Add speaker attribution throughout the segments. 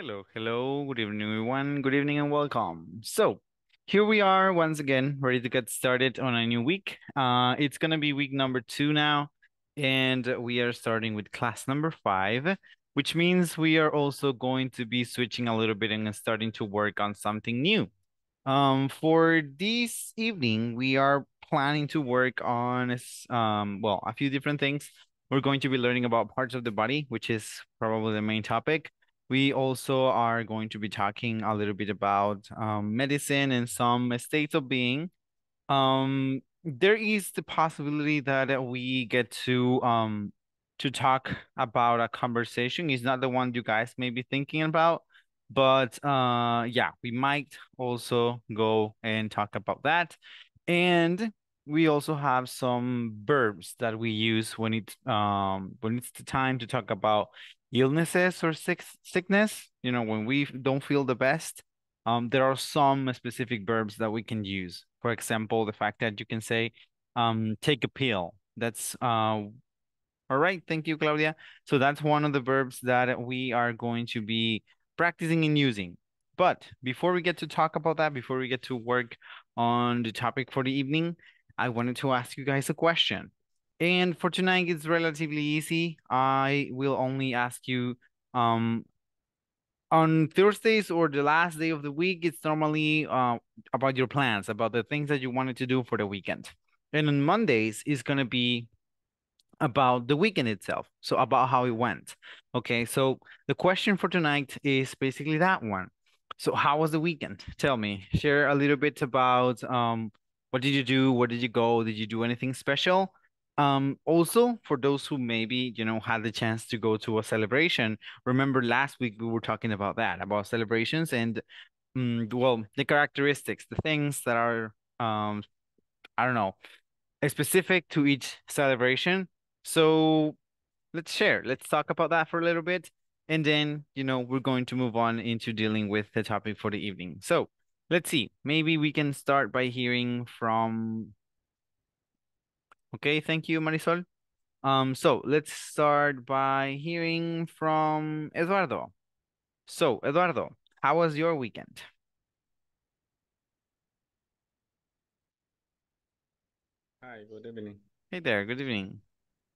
Speaker 1: Hello, hello, good evening, everyone. Good evening and welcome. So here we are once again, ready to get started on a new week. Uh, it's going to be week number two now, and we are starting with class number five, which means we are also going to be switching a little bit and starting to work on something new. Um, for this evening, we are planning to work on, um, well, a few different things. We're going to be learning about parts of the body, which is probably the main topic we also are going to be talking a little bit about um, medicine and some states of being. Um, there is the possibility that uh, we get to um, to talk about a conversation. It's not the one you guys may be thinking about, but uh, yeah, we might also go and talk about that. And we also have some verbs that we use when it's um when it's the time to talk about illnesses or sick, sickness, you know, when we don't feel the best, um, there are some specific verbs that we can use. For example, the fact that you can say, um, take a pill. That's uh, all right. Thank you, Claudia. So that's one of the verbs that we are going to be practicing and using. But before we get to talk about that, before we get to work on the topic for the evening, I wanted to ask you guys a question. And for tonight, it's relatively easy. I will only ask you um, on Thursdays or the last day of the week, it's normally uh, about your plans, about the things that you wanted to do for the weekend. And on Mondays, it's going to be about the weekend itself. So, about how it went. Okay. So, the question for tonight is basically that one. So, how was the weekend? Tell me, share a little bit about um, what did you do? Where did you go? Did you do anything special? Um, also, for those who maybe you know had the chance to go to a celebration, remember last week we were talking about that about celebrations and mm, well the characteristics, the things that are um, I don't know, specific to each celebration. So let's share. Let's talk about that for a little bit, and then you know we're going to move on into dealing with the topic for the evening. So let's see. Maybe we can start by hearing from Okay, thank you, Marisol. Um, so let's start by hearing from Eduardo. So, Eduardo, how was your weekend? Hi, good evening. Hey there, good evening.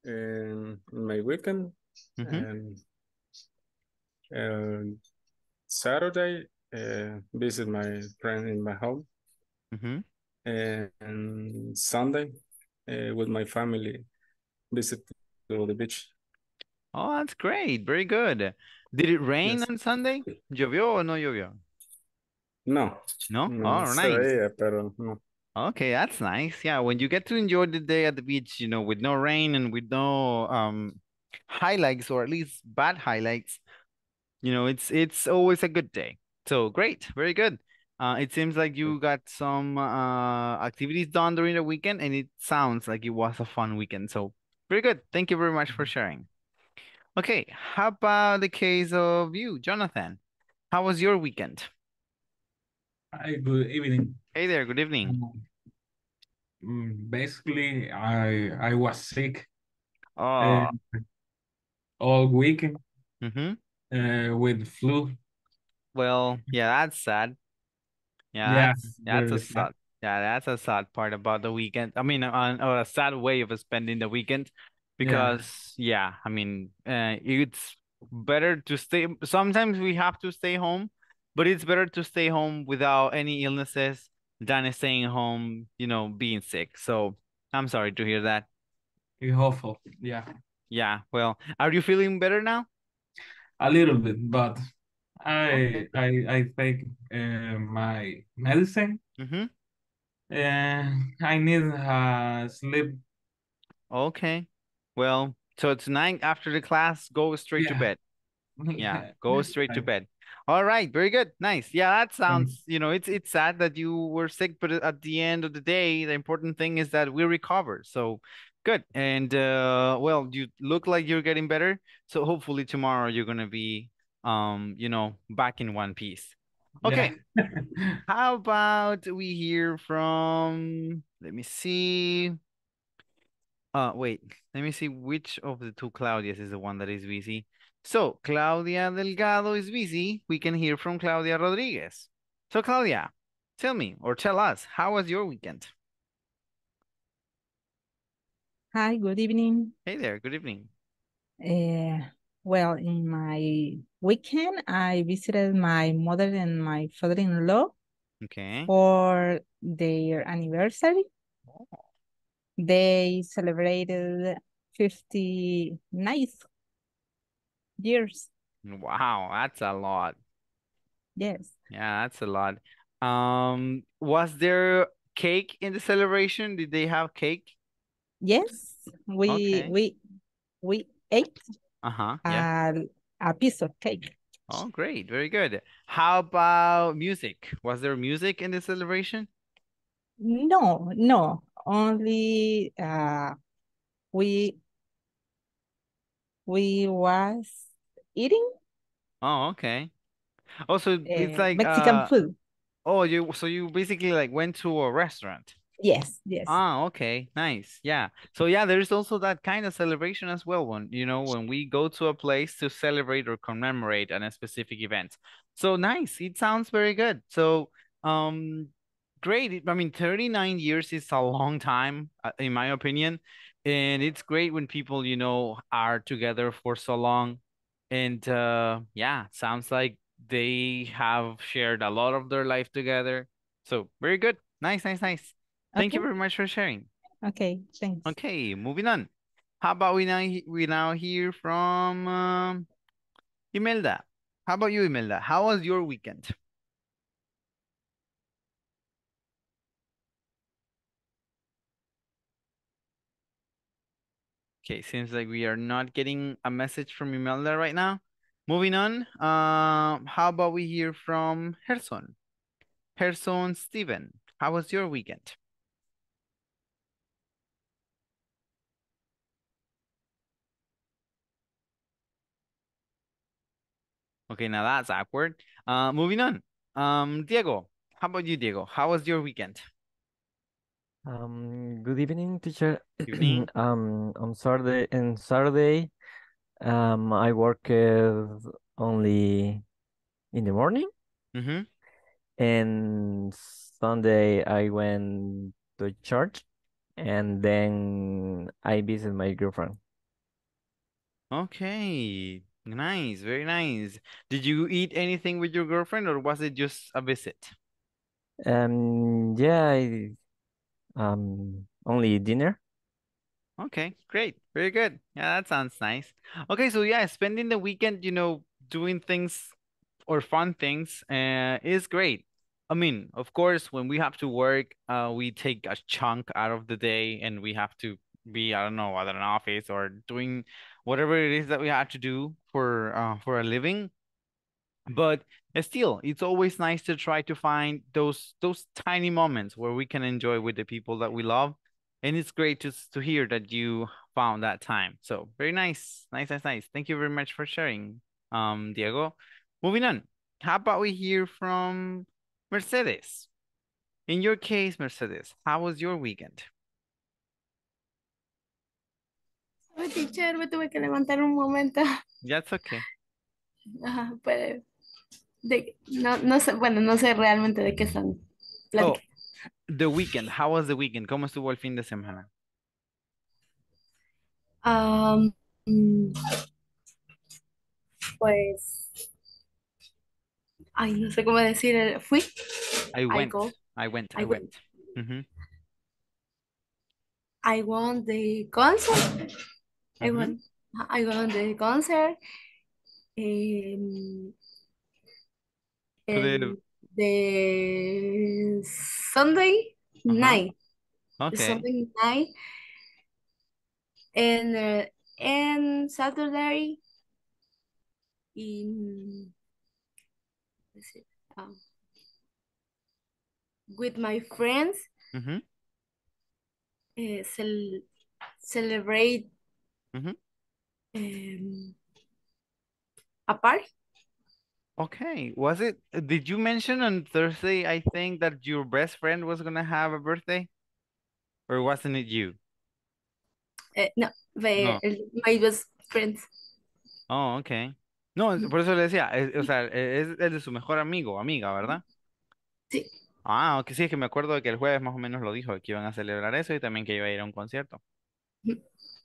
Speaker 1: Um, my weekend, mm -hmm. um, Saturday, uh, visit my friend in my home. Mm -hmm. And Sunday, uh, with my family, visit to the beach. Oh, that's great. Very good. Did it rain yes. on Sunday? ¿Llovió o no llovió? No. No? no All right. Nice. pero no. Okay, that's nice. Yeah, when you get to enjoy the day at the beach, you know, with no rain and with no um highlights or at least bad highlights, you know, it's it's always a good day. So great, very good. Uh, it seems like you got some uh, activities done during the weekend, and it sounds like it was a fun weekend. So, very good. Thank you very much for mm-hmm. sharing. Okay, how about the case of you, Jonathan? How was your weekend? Hi, good evening. Hey there, good evening. Um, mm, basically, I I was sick oh. Uh, all weekend mm -hmm. uh, with flu. Well, yeah, that's sad. Yeah, yeah that's, that's a sad. Yeah, that's a sad part about the weekend. I mean, on or a sad way of spending the weekend, because yeah, yeah I mean, uh, it's better to stay. Sometimes we have to stay home, but it's better to stay home without any illnesses than staying home, you know, being sick. So I'm sorry to hear that. It's awful. Yeah. Yeah. Well, are you feeling better now? A little bit, but I I I take uh, my medicine. Mm-hmm. And I need uh, sleep. Okay. Well, so tonight after the class, go straight yeah. to bed. Yeah, go straight to bed. All right, very good. Nice. Yeah, that sounds, mm. you know, it's it's sad that you were sick, but uh, at the end of the day, the important thing is that we recover. So good. And uh well, you look like you're getting better. So hopefully tomorrow you're gonna be um, you know, back in one piece. Okay. Yeah. How about we hear from let me see. Uh wait, let me see which of the two Claudias is the one that is busy. So Claudia Delgado is busy. We can hear from Claudia Rodriguez. So Claudia, tell me or tell us, how was your weekend? Hi, good evening. Hey there, good evening. Uh, well, in my weekend, I visited my mother and my father-in-law Okay. for their anniversary. Oh. They celebrated 59 years. Wow, that's a lot. Yes. Yeah, that's a lot. Um, was there cake in the celebration? Did they have cake? Yes, we okay. we we ate uh-huh. Yeah. And a piece of cake. Oh, great. Very good. How about music? Was there music in the celebration? No, no. Only uh, we we was eating. Oh, okay. Also, oh, uh, it's eh, like Mexican uh, food. Oh, you so you basically like went to a restaurant. Yes, yes. Ah, okay, nice. Yeah. So yeah, there is also that kind of celebration as well. When you know when we go to a place to celebrate or commemorate an specific event. So nice. It sounds very good. So um, great. I mean, thirty nine years is a long time, uh, in my opinion, and it's great when people you know are together for so long, and uh, yeah, sounds like they have shared a lot of their life together. So very good. Nice, nice, nice. Thank okay. you very much for sharing. Okay, thanks. Okay, moving on. How about we now we now hear from um, Imelda. How about you, Imelda? How was your weekend? Okay, seems like we are not getting a message from Imelda right now. Moving on, uh, how about we hear from Herson? Herson Steven, how was your weekend? Okay, now that's awkward. Uh, moving on. Um, Diego, how about you, Diego? How was your weekend? Um, good evening, teacher. Good evening. um, on Saturday, on Saturday, um, I worked only in the morning. Mm -hmm. And Sunday, I went to church, and then I visited my girlfriend. Okay, Nice, very nice. Did you eat anything with your girlfriend or was it just a visit? Um, yeah, I, um, only dinner. Okay, great. Very good. Yeah, that sounds nice. Okay, so yeah, spending the weekend, you know, doing things or fun things uh, is great. I mean, of course, when we have to work, uh, we take a chunk out of the day and we have to be, I don't know, at an office or doing whatever it is that we have to do for uh, for a living but still it's always nice to try to find those those tiny moments where we can enjoy with the people that we love and it's great to to hear that you found that time so very nice nice nice nice thank you very much for sharing um diego moving on how about we hear from mercedes in your case mercedes how was your weekend teacher, me tuve que levantar un momento. Ya qué? Ajá, de, no, no sé, bueno, no sé realmente de qué son. Oh, the weekend, how was the weekend? ¿Cómo estuvo el fin de semana? pues, ay, no sé cómo decir, eh, fui. I went, I, I went, I, went. I won the concert. I went, I went the concert. Um, the, the Sunday uh -huh. night.
Speaker 2: Okay. Sunday
Speaker 1: night. And uh, and Saturday in it, um, with my friends mm -hmm. uh, cel celebrate Em, aparte ok Okay. Was it, did you mention on Thursday, I think, that your best friend was to have a birthday? Or wasn't it you? Eh, no, my best friends. Oh, okay. No, por eso le decía, es- o sea, e, es, de su mejor amigo amiga, ¿verdad? Sí. Ah, que sí, es que me acuerdo de que el jueves más o menos lo dijo, que iban a celebrar eso y también que iba a ir a un concierto.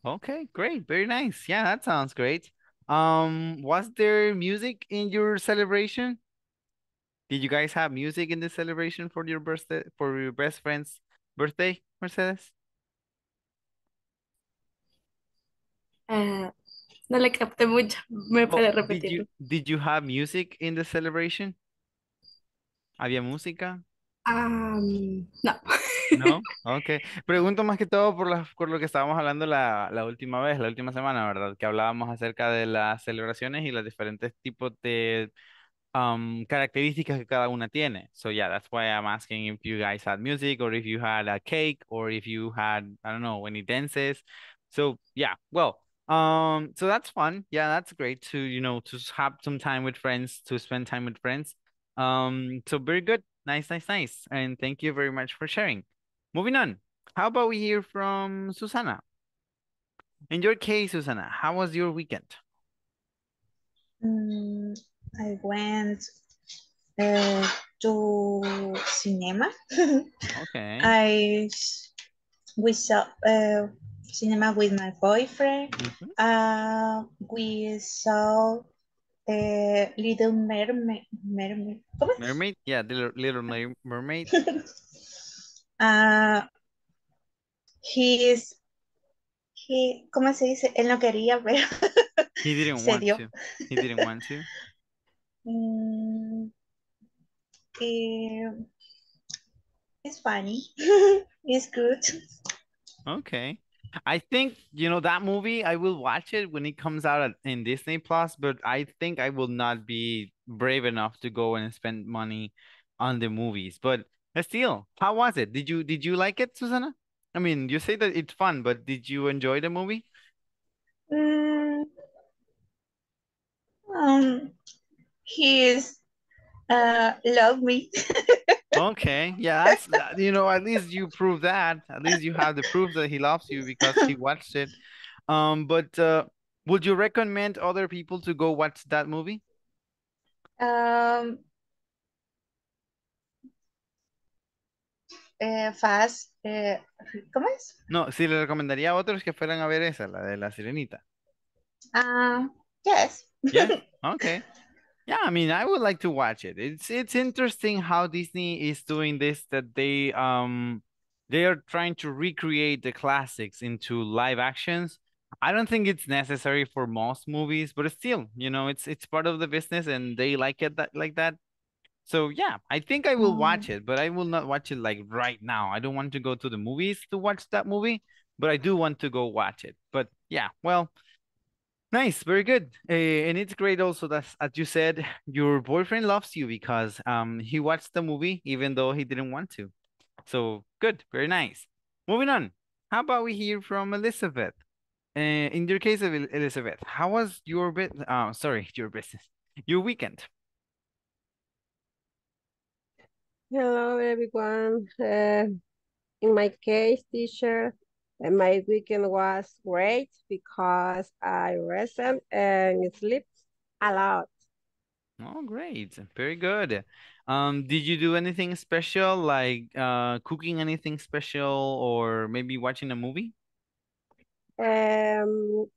Speaker 1: Okay, great. Very nice. Yeah, that sounds great. Um, was there music in your celebration? Did you guys have music in the celebration for your birthday for your best friend's birthday, Mercedes? Uh, no le capté mucho. Me oh, puede repetir. Did you, did you have music in the celebration? ¿Había música? Um, no. No, ok. Pregunto más que todo por, la, por lo que estábamos hablando la, la, última vez, la última semana, ¿verdad? Que hablábamos acerca de las celebraciones y los diferentes tipos de um, características que cada una tiene. So yeah, that's why I'm asking if you guys had music or if you had a cake or if you had, I don't know, any dances. So yeah, well, um, so that's fun. Yeah, that's great to, you know, to have some time with friends, to spend time with friends. Um, so very good. Nice, nice, nice. And thank you very much for sharing. Moving on. How about we hear from Susana? In your case, Susana, how was your weekend? Mm, I went uh, to cinema. okay. I we saw uh, cinema with my boyfriend. Mm -hmm. uh, we saw the eh, Little Mermaid. Mermaid. Mermaid? Yeah, the Little Mermaid. Uh, ah, he he, ¿cómo se dice? Él no quería, pero he didn't se want dio. To. He didn't want to. Mm, eh, it's funny. it's good. Okay. I think you know that movie. I will watch it when it comes out in Disney Plus, but I think I will not be brave enough to go and spend money on the movies. But Still, how was it? Did you did you like it, Susanna? I mean, you say that it's fun, but did you enjoy the movie? Mm, um, he's uh love me. okay, yeah, uh, you know, at least you prove that. At least you have the proof that he loves you because he watched it. Um, but uh, would you recommend other people to go watch that movie? Um, eh, Fast, eh, ¿cómo es? No, sí le recomendaría a otros que fueran a ver esa, la de la sirenita. Ah, uh, yes. Yeah, okay. Yeah, I mean, I would like to watch it. It's it's interesting how Disney is doing this that they um they are trying to recreate the classics into live actions. I don't think it's necessary for most movies, but still, you know, it's it's part of the business and they like it that like that. So yeah, I think I will mm-hmm. watch it, but I will not watch it like right now. I don't want to go to the movies to watch that movie, but I do want to go watch it. But yeah, well, nice, very good, uh, and it's great also that as you said, your boyfriend loves you because um he watched the movie even though he didn't want to. So good, very nice. Moving on, how about we hear from Elizabeth? Uh, in your case, Elizabeth, how was your bit? Uh, sorry, your business, your weekend. Hello, everyone. Uh, in my case, teacher, uh, my weekend was great because I rested and slept a lot. Oh, great. Very good. Um, did you do anything special, like uh, cooking anything special or maybe watching a movie? Um,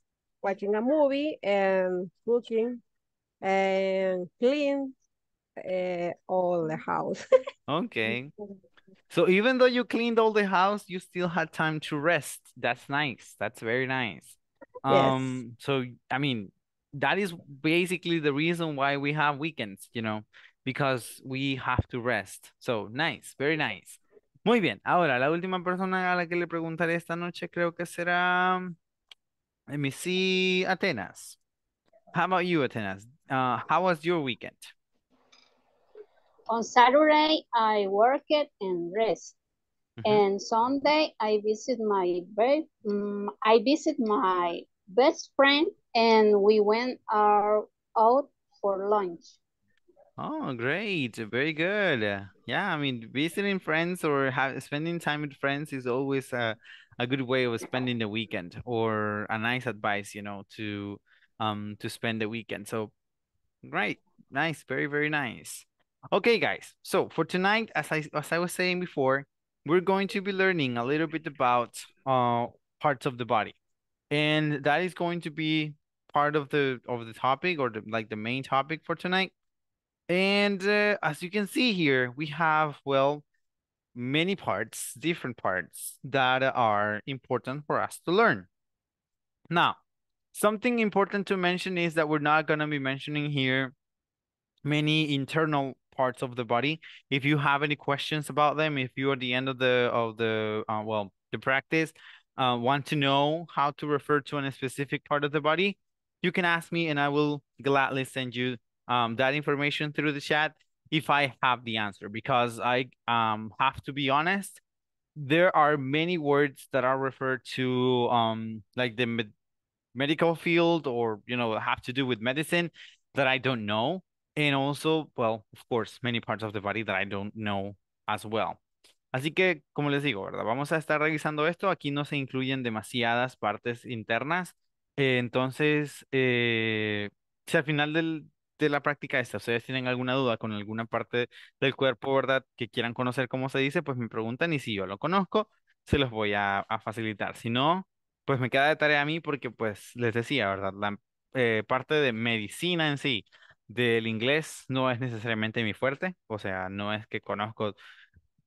Speaker 1: watching a movie and cooking and clean uh, all the house. okay. So even though you cleaned all the house, you still had time to rest. That's nice. That's very nice. Um yes. so I mean, that is basically the reason why we have weekends, you know, because we have to rest. So nice, very nice. Muy bien. Ahora, la última persona a la que le preguntaré esta noche creo que será um, Let me see, Atenas. How about you, Atenas? Uh, how was your weekend? On Saturday, I worked and rest. Mm -hmm. And Sunday, I visit my um, I visit my best friend, and we went our, out for lunch. Oh, great! Very good. Yeah, I mean, visiting friends or have, spending time with friends is always a, a good way of spending the weekend, or a nice advice, you know, to um to spend the weekend. So, great, nice, very very nice. Okay, guys. So for tonight, as I as I was saying before, we're going to be learning a little bit about uh parts of the body, and that is going to be part of the of the topic or the, like the main topic for tonight. And uh, as you can see here, we have well many parts, different parts that are important for us to learn. Now, something important to mention is that we're not going to be mentioning here many internal parts of the body. If you have any questions about them, if you at the end of the of the uh, well the practice uh, want to know how to refer to a specific part of the body, you can ask me, and I will gladly send you um, that information through the chat if I have the answer. Because I um have to be honest, there are many words that are referred to um like the med medical field or you know have to do with medicine that I don't know. and also, well, of course, many parts of the body that I don't know as well. Así que, como les digo, ¿verdad? Vamos a estar revisando esto. Aquí no se incluyen demasiadas partes internas. Eh, entonces, eh, si al final del, de la práctica esta ustedes tienen alguna duda con alguna parte del cuerpo, ¿verdad? Que quieran conocer cómo se dice, pues me preguntan y si yo lo conozco, se los voy a, a facilitar. Si no, pues me queda de tarea a mí porque, pues, les decía, ¿verdad? La eh, parte de medicina en sí del inglés no es necesariamente mi fuerte, o sea, no es que conozco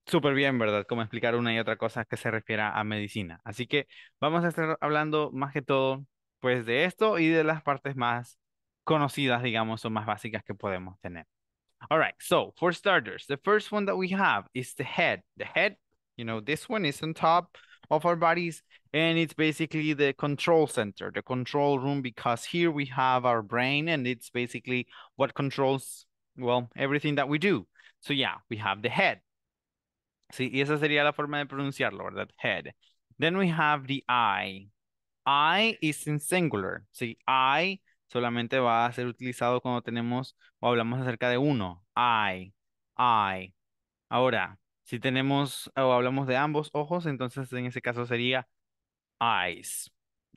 Speaker 1: súper bien, ¿verdad?, cómo explicar una y otra cosa que se refiera a medicina. Así que vamos a estar hablando más que todo, pues, de esto y de las partes más conocidas, digamos, o más básicas que podemos tener. All right, so for starters, the first one that we have is the head. The head, you know, this one is on top of our bodies and it's basically the control center the control room because here we have our brain and it's basically what controls well everything that we do so yeah we have the head sí y esa sería la forma de pronunciarlo verdad head then we have the eye I is in singular sí I solamente va a ser utilizado cuando tenemos o hablamos acerca de uno I I ahora si tenemos o hablamos de ambos ojos entonces en ese caso sería Eyes,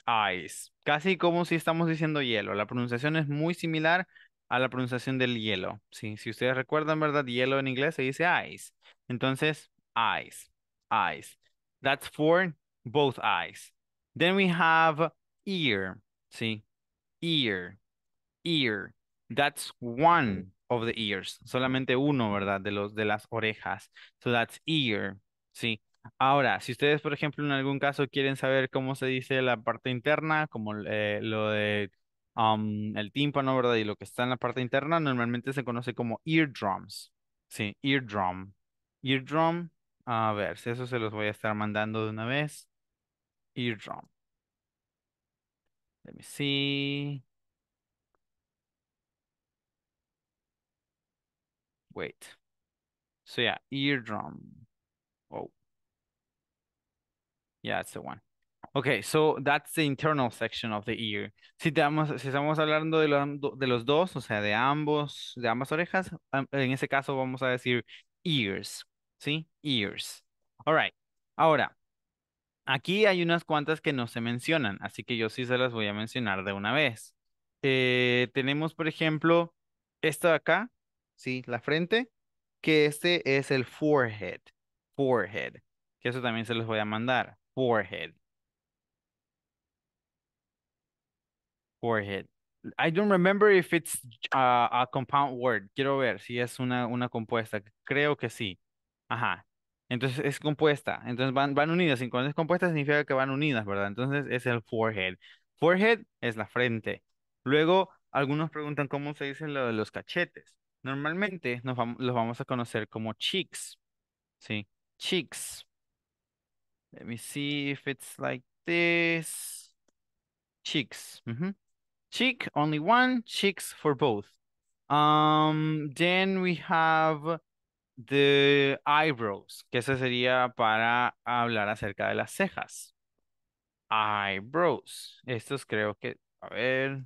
Speaker 1: eyes, Casi como si estamos diciendo hielo. La pronunciación es muy similar a la pronunciación del hielo. Sí, si ustedes recuerdan, ¿verdad? Hielo en inglés se dice eyes, Entonces, eyes, eyes, That's for both eyes. Then we have ear. ¿sí? ear. Ear. That's one of the ears. Solamente uno, ¿verdad? De, los, de las orejas. So that's ear. ¿sí? Ahora, si ustedes, por ejemplo, en algún caso quieren saber cómo se dice la parte interna, como eh, lo de um, el tímpano, ¿verdad? Y lo que está en la parte interna, normalmente se conoce como eardrums. Sí, eardrum. Eardrum, a ver, si eso se los voy a estar mandando de una vez. Eardrum. Let me see. Wait. So yeah, eardrum. Yeah, that's the one. Okay, so that's the internal section of the ear. Si, estamos, si estamos hablando de, de, los dos, o sea, de ambos, de ambas orejas, en ese caso vamos a decir ears, ¿sí? Ears. All right. Ahora, aquí hay unas cuantas que no se mencionan, así que yo sí se las voy a mencionar de una vez. Eh, tenemos, por ejemplo, esta de acá, ¿sí? La frente, que este es el forehead, forehead, que eso también se los voy a mandar forehead. Forehead. I don't remember if it's ah, a compound word. Quiero ver si es una, una compuesta. Creo que sí. Ajá. Entonces es compuesta. Entonces van, van unidas. Y cuando es compuesta significa que van unidas, ¿verdad? Entonces es el forehead. Forehead es la frente. Luego, algunos preguntan cómo se dice lo de los cachetes. Normalmente los vamos a conocer como cheeks. ¿Sí? Cheeks. Let me see if it's like this. Cheeks. Mm-hmm. Cheek, only one. Cheeks for both. Um, then we have the eyebrows, que eso sería para hablar acerca de las cejas. Eyebrows. Estos creo que, a ver.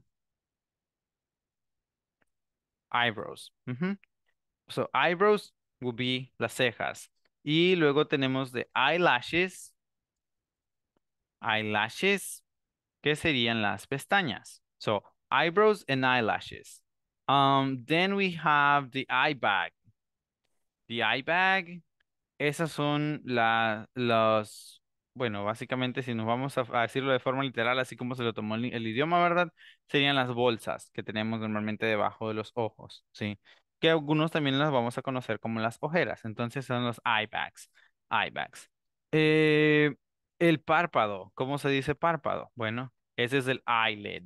Speaker 1: Eyebrows. Mm-hmm. So eyebrows will be las cejas. Y luego tenemos de eyelashes. Eyelashes, que serían las pestañas. So, eyebrows and eyelashes. Um, then we have the eye bag. The eye bag, esas son las, los, bueno, básicamente si nos vamos a, decirlo de forma literal, así como se lo tomó el, idioma, ¿verdad? Serían las bolsas que tenemos normalmente debajo de los ojos, ¿sí? que algunos también las vamos a conocer como las ojeras. Entonces son los eye bags. Eh, el párpado, ¿cómo se dice párpado? Bueno, ese es el eyelid.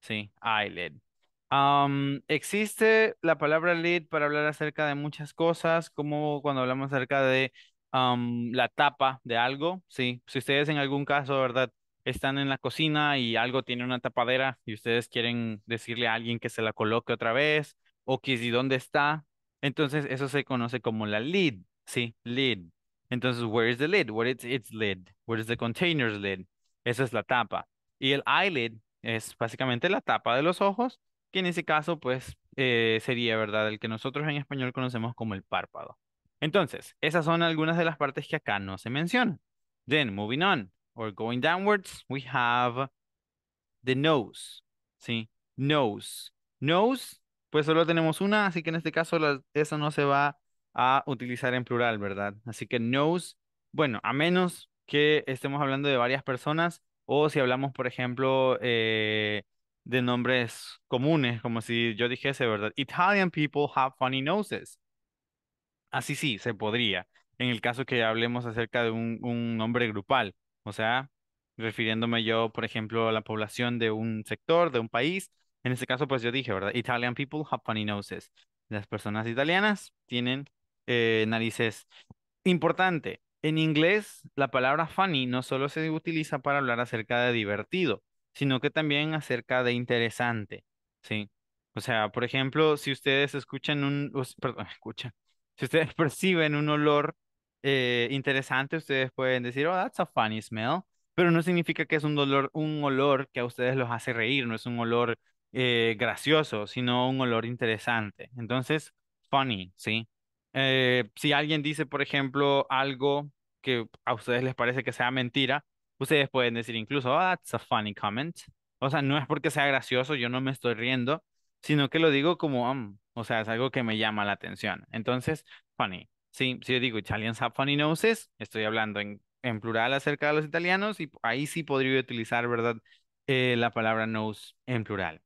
Speaker 1: Sí, eyelid. existe la palabra lid para hablar acerca de muchas cosas, como cuando hablamos acerca de la tapa de algo, sí. Si ustedes en algún caso, ¿verdad? Están en la cocina y algo tiene una tapadera y ustedes quieren decirle a alguien que se la coloque otra vez, o que si dónde está. Entonces, eso se conoce como la lid, ¿sí? Lid. Entonces, where is the lid? Where is its lid? Where is the container's lid? Esa es la tapa. Y el eyelid es básicamente la tapa de los ojos, que en ese caso, pues, eh, sería, ¿verdad? El que nosotros en español conocemos como el párpado. Entonces, esas son algunas de las partes que acá no se mencionan. Then, moving on, or going downwards, we have the nose, ¿sí? Nose. Nose pues solo tenemos una, así que en este caso la, esa no se va a utilizar en plural, ¿verdad? Así que nose, bueno, a menos que estemos hablando de varias personas o si hablamos, por ejemplo, eh, de nombres comunes, como si yo dijese, ¿verdad? Italian people have funny noses. Así sí, se podría, en el caso que hablemos acerca de un, un nombre grupal, o sea, refiriéndome yo, por ejemplo, a la población de un sector, de un país, en este caso, pues yo dije, ¿verdad? Italian people have funny noses. Las personas italianas tienen eh, narices. Importante, en inglés la palabra funny no solo se utiliza para hablar acerca de divertido, sino que también acerca de interesante, ¿sí? O sea, por ejemplo, si ustedes escuchan un, perdón, escuchan, si ustedes perciben un olor eh, interesante, ustedes pueden decir, oh, that's a funny smell, pero no significa que es un olor, un olor que a ustedes los hace reír, no es un olor eh, gracioso, sino un olor interesante. Entonces, funny, ¿sí? Eh, si alguien dice, por ejemplo, algo que a ustedes les parece que sea mentira, ustedes pueden decir incluso, oh, that's a funny comment. O sea, no es porque sea gracioso, yo no me estoy riendo, sino que lo digo como, mm", o sea, es algo que me llama la atención. Entonces, funny. Sí, si yo digo Italians have funny noses, estoy hablando en, plural acerca de los italianos y ahí sí podría utilizar, ¿verdad? Eh, la palabra nose en plural.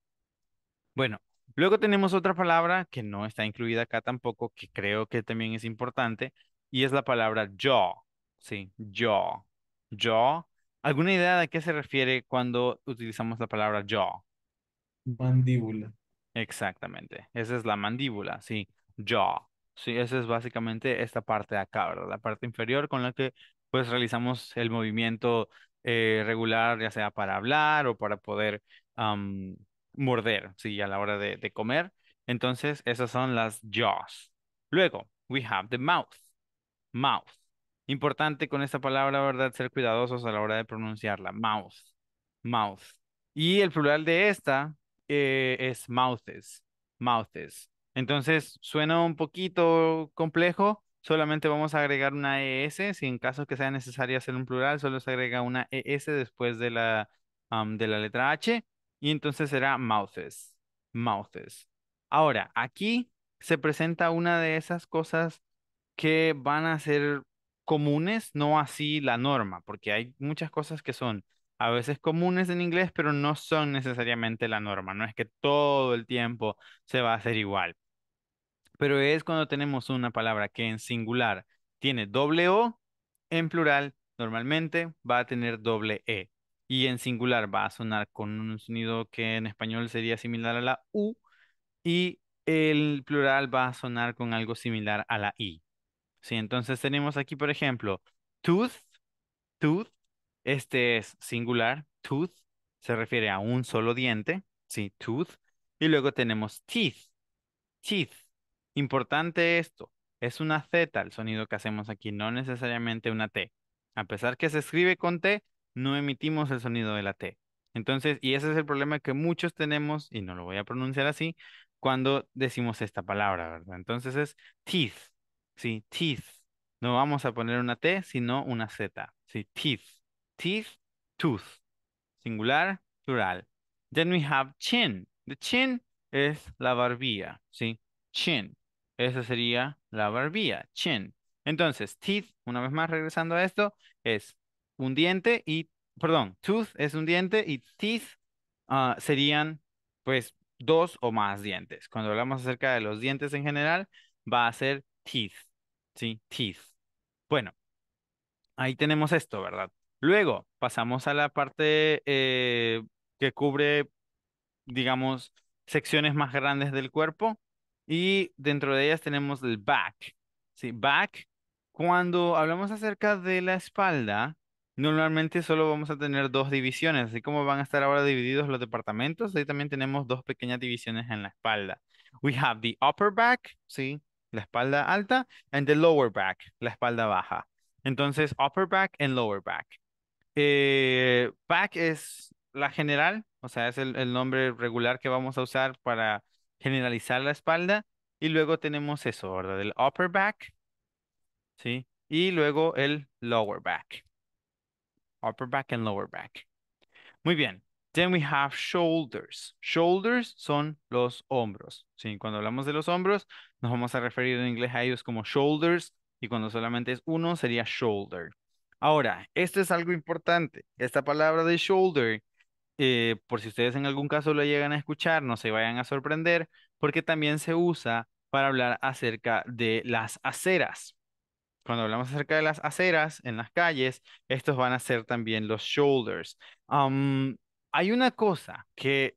Speaker 1: Bueno, luego tenemos otra palabra que no está incluida acá tampoco, que creo que también es importante, y es la palabra yo. Sí, yo. Yo. ¿Alguna idea de qué se refiere cuando utilizamos la palabra yo? Mandíbula. Exactamente. Esa es la mandíbula, sí. Yo. Sí, esa es básicamente esta parte de acá, ¿verdad? La parte inferior con la que pues realizamos el movimiento eh, regular, ya sea para hablar o para poder morder, sí, a la hora de, comer. Entonces, esas son las jaws. Luego, we have the mouth. Mouth. Importante con esta palabra, ¿verdad? Ser cuidadosos a la hora de pronunciarla. Mouth. Mouth. Y el plural de esta eh, es mouths. Mouths. Entonces, suena un poquito complejo. Solamente vamos a agregar una ES. Si en caso que sea necesario hacer un plural, solo se agrega una ES después de la, de la letra H. Y entonces será mouses, mouses. Ahora, aquí se presenta una de esas cosas que van a ser comunes, no así la norma, porque hay muchas cosas que son a veces comunes en inglés, pero no son necesariamente la norma. No es que todo el tiempo se va a hacer igual. Pero es cuando tenemos una palabra que en singular tiene doble O, en plural normalmente va a tener doble E y en singular va a sonar con un sonido que en español sería similar a la U y el plural va a sonar con algo similar a la I. Sí, entonces tenemos aquí, por ejemplo, tooth, tooth, este es singular, tooth, se refiere a un solo diente, sí, tooth, y luego tenemos teeth, teeth. Importante esto, es una Z el sonido que hacemos aquí, no necesariamente una T. A pesar que se escribe con T, no emitimos el sonido de la T. Entonces, y ese es el problema que muchos tenemos, y no lo voy a pronunciar así, cuando decimos esta palabra, ¿verdad? Entonces es teeth, ¿sí? Teeth. No vamos a poner una T, sino una Z, ¿sí? Teeth. Teeth, tooth. Singular, plural. Then we have chin. The chin es la barbilla, ¿sí? Chin. Esa sería la barbilla, chin. Entonces, teeth, una vez más regresando a esto, es un diente y, perdón, tooth es un diente y teeth ah, serían pues dos o más dientes. Cuando hablamos acerca de los dientes en general, va a ser teeth, ¿sí? Teeth. Bueno, ahí tenemos esto, ¿verdad? Luego pasamos a la parte eh, que cubre, digamos, secciones más grandes del cuerpo y dentro de ellas tenemos el back. ¿sí? Back, cuando hablamos acerca de la espalda, Normalmente solo vamos a tener dos divisiones, así como van a estar ahora divididos los departamentos, ahí también tenemos dos pequeñas divisiones en la espalda. We have the upper back, sí, la espalda alta, and the lower back, la espalda baja. Entonces, upper back and lower back. Eh, back es la general, o sea, es el, nombre regular que vamos a usar para generalizar la espalda. Y luego tenemos eso, ¿verdad? El upper back, ¿sí? Y luego el lower back upper back and lower back. Muy bien. Then we have shoulders. Shoulders son los hombros. ¿sí? Cuando hablamos de los hombros, nos vamos a referir en inglés a ellos como shoulders y cuando solamente es uno sería shoulder. Ahora, esto es algo importante. Esta palabra de shoulder, eh, por si ustedes en algún caso lo llegan a escuchar, no se vayan a sorprender, porque también se usa para hablar acerca de las aceras cuando hablamos acerca de las aceras en las calles, estos van a ser también los shoulders. hay una cosa que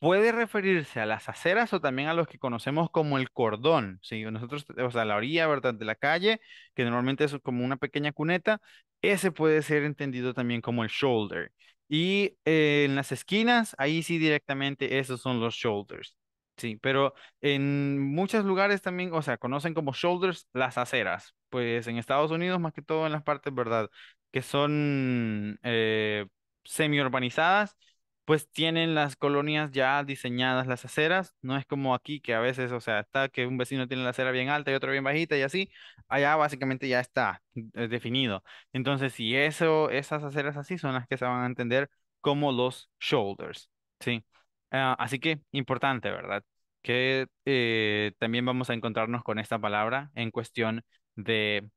Speaker 1: puede referirse a las aceras o también a los que conocemos como el cordón. ¿sí? Nosotros, o sea, la orilla, ¿verdad? De la calle, que normalmente es como una pequeña cuneta, ese puede ser entendido también como el shoulder. Y eh, en las esquinas, ahí sí directamente esos son los shoulders. Sí, pero en muchos lugares también, o sea, conocen como shoulders las aceras. Pues en Estados Unidos, más que todo en las partes, ¿verdad? Que son eh, semi-urbanizadas, pues tienen las colonias ya diseñadas las aceras. No es como aquí, que a veces, o sea, está que un vecino tiene la acera bien alta y otro bien bajita y así. Allá básicamente ya está eh, definido. Entonces, si eso, esas aceras así son las que se van a entender como los shoulders, ¿sí? sí Ah, así que importante, ¿verdad? Que eh, también vamos a encontrarnos con esta palabra en cuestión de,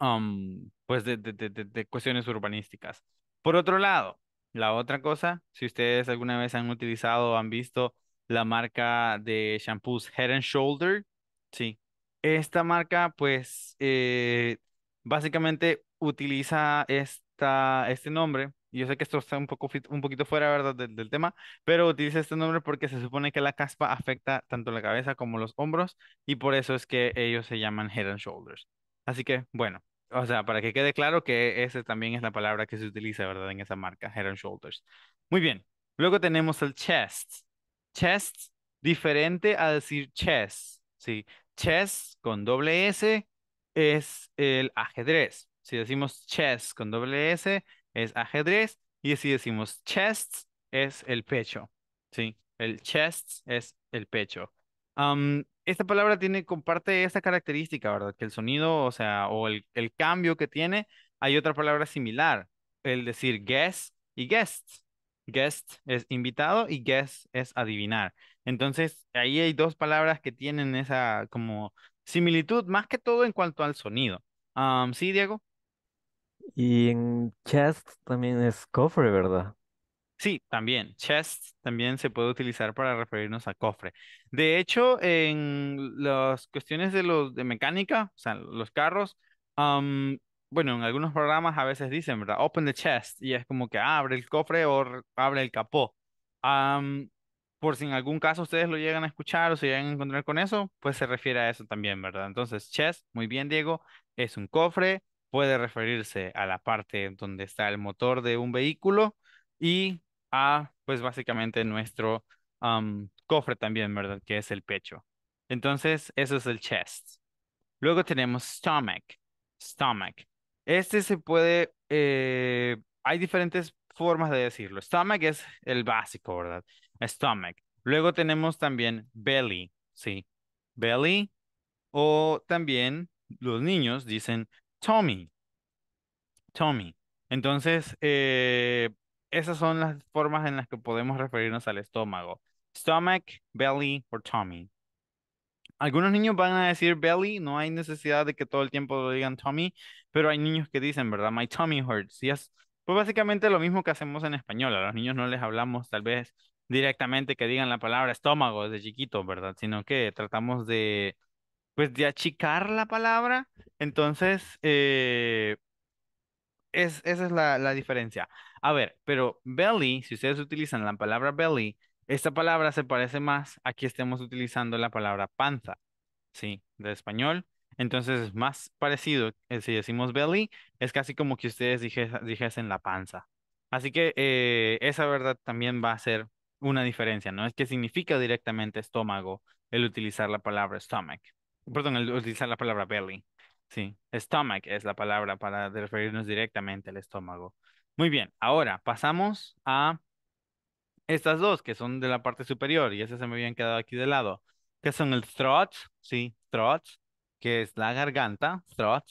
Speaker 1: um, pues de, cuestiones urbanísticas. Por otro lado, la otra cosa, si ustedes alguna vez han utilizado o han visto la marca de shampoos Head and Shoulder, sí, esta marca pues eh, básicamente utiliza esta, este nombre yo sé que esto está un, poco, un poquito fuera ¿verdad? Del, del tema, pero utiliza este nombre porque se supone que la caspa afecta tanto la cabeza como los hombros y por eso es que ellos se llaman head and shoulders. Así que, bueno, o sea, para que quede claro que esa también es la palabra que se utiliza, ¿verdad? En esa marca, head and shoulders. Muy bien, luego tenemos el chest. Chest, diferente a decir chess, ¿sí? Chess con doble S es el ajedrez. Si decimos chess con doble S, es ajedrez. Y así decimos chest es el pecho, ¿sí? El chest es el pecho. esta palabra tiene, comparte esta característica, ¿verdad? Que el sonido, o sea, o el, cambio que tiene, hay otra palabra similar, el decir guest y guests. Guest es invitado y guest es adivinar. Entonces, ahí hay dos palabras que tienen esa como similitud, más que todo en cuanto al sonido. ¿Sí, Diego? Y en chest también es cofre, ¿verdad? Sí, también. Chest también se puede utilizar para referirnos a cofre. De hecho, en las cuestiones de los de mecánica, o sea, los carros, bueno, en algunos programas a veces dicen, ¿verdad? Open the chest y es como que abre el cofre o abre el capó. por si en algún caso ustedes lo llegan a escuchar o se llegan a encontrar con eso, pues se refiere a eso también, ¿verdad? Entonces, chest, muy bien, Diego, es un cofre puede referirse a la parte donde está el motor de un vehículo y a, pues básicamente nuestro cofre también, ¿verdad? Que es el pecho. Entonces, eso es el chest. Luego tenemos stomach. Stomach. Este se puede, eh, hay diferentes formas de decirlo. Stomach es el básico, ¿verdad? Stomach. Luego tenemos también belly, ¿sí? Belly. O también los niños dicen Tommy. Tommy. Entonces, eh, esas son las formas en las que podemos referirnos al estómago. Stomach, belly o tummy. Algunos niños van a decir belly, no hay necesidad de que todo el tiempo lo digan Tommy, pero hay niños que dicen, ¿verdad? My tummy hurts. pues básicamente lo mismo que hacemos en español. A los niños no les hablamos tal vez directamente que digan la palabra estómago desde chiquito, ¿verdad? Sino que tratamos de pues de achicar la palabra. Entonces, eh, es, esa es la, la, diferencia. A ver, pero belly, si ustedes utilizan la palabra belly, esta palabra se parece más a que estemos utilizando la palabra panza, ¿sí? De español. Entonces es más parecido, eh, si decimos belly, es casi como que ustedes dijesen la panza. Así que eh, esa verdad también va a ser una diferencia, ¿no? Es que significa directamente estómago el utilizar la palabra stomach. Perdón, el utilizar la palabra belly. Sí, stomach es la palabra para referirnos directamente al estómago. Muy bien, ahora pasamos a estas dos que son de la parte superior y esas se me habían quedado aquí de lado, que son el throat, sí, throat, que es la garganta, throat,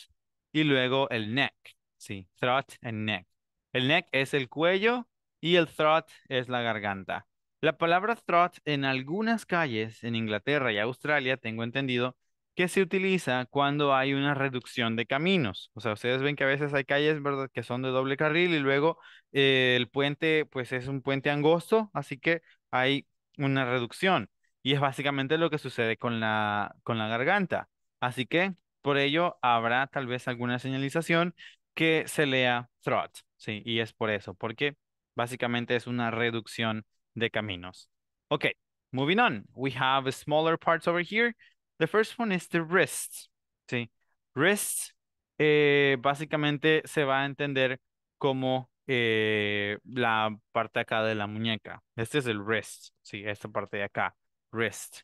Speaker 1: y luego el neck, sí, throat and neck. El neck es el cuello y el throat es la garganta. La palabra throat en algunas calles en Inglaterra y Australia, tengo entendido, que se utiliza cuando hay una reducción de caminos. O sea, ustedes ven que a veces hay calles, ¿verdad?, que son de doble carril y luego eh, el puente, pues es un puente angosto, así que hay una reducción. Y es básicamente lo que sucede con la, con la garganta. Así que por ello habrá tal vez alguna señalización que se lea throat, ¿sí? Y es por eso, porque básicamente es una reducción de caminos. Ok, moving on. We have smaller parts over here. The first one is the wrist. ¿sí? Wrist eh, básicamente se va a entender como eh, la parte acá de la muñeca. Este es el wrist, sí, esta parte de acá, wrist.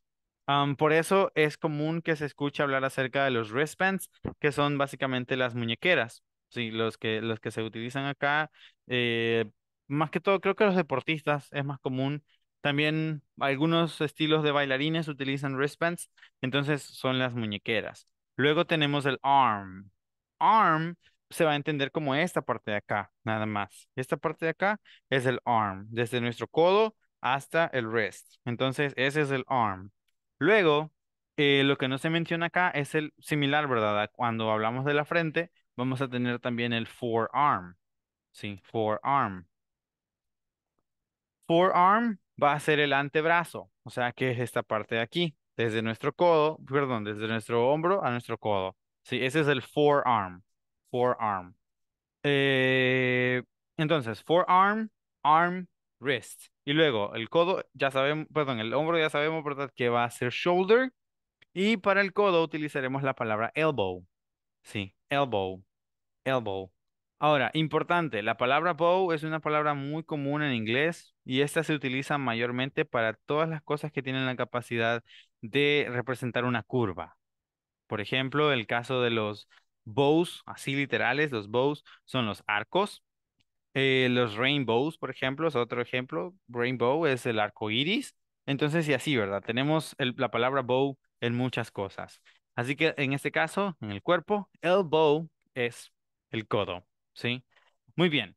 Speaker 1: por eso es común que se escuche hablar acerca de los wristbands, que son básicamente las muñequeras, sí, los que, los que se utilizan acá. Eh, más que todo, creo que los deportistas es más común también algunos estilos de bailarines utilizan wristbands, entonces son las muñequeras. Luego tenemos el arm. Arm se va a entender como esta parte de acá, nada más. Esta parte de acá es el arm, desde nuestro codo hasta el wrist. Entonces, ese es el arm. Luego, eh, lo que no se menciona acá es el similar, ¿verdad? Cuando hablamos de la frente, vamos a tener también el forearm. Sí, forearm. Forearm va a ser el antebrazo, o sea, que es esta parte de aquí, desde nuestro codo, perdón, desde nuestro hombro a nuestro codo. Sí, ese es el forearm, forearm. Eh, entonces, forearm, arm, wrist. Y luego el codo, ya sabemos, perdón, el hombro ya sabemos, Que va a ser shoulder. Y para el codo utilizaremos la palabra elbow. Sí, elbow, elbow. Ahora, importante, la palabra bow es una palabra muy común en inglés y esta se utiliza mayormente para todas las cosas que tienen la capacidad de representar una curva. Por ejemplo, el caso de los bows, así literales, los bows son los arcos. Eh, los rainbows, por ejemplo, es otro ejemplo. Rainbow es el arco iris. Entonces, y así, ¿verdad? Tenemos la palabra bow en muchas cosas. Así que en este caso, en el cuerpo, el bow es el codo. ¿sí? Muy bien.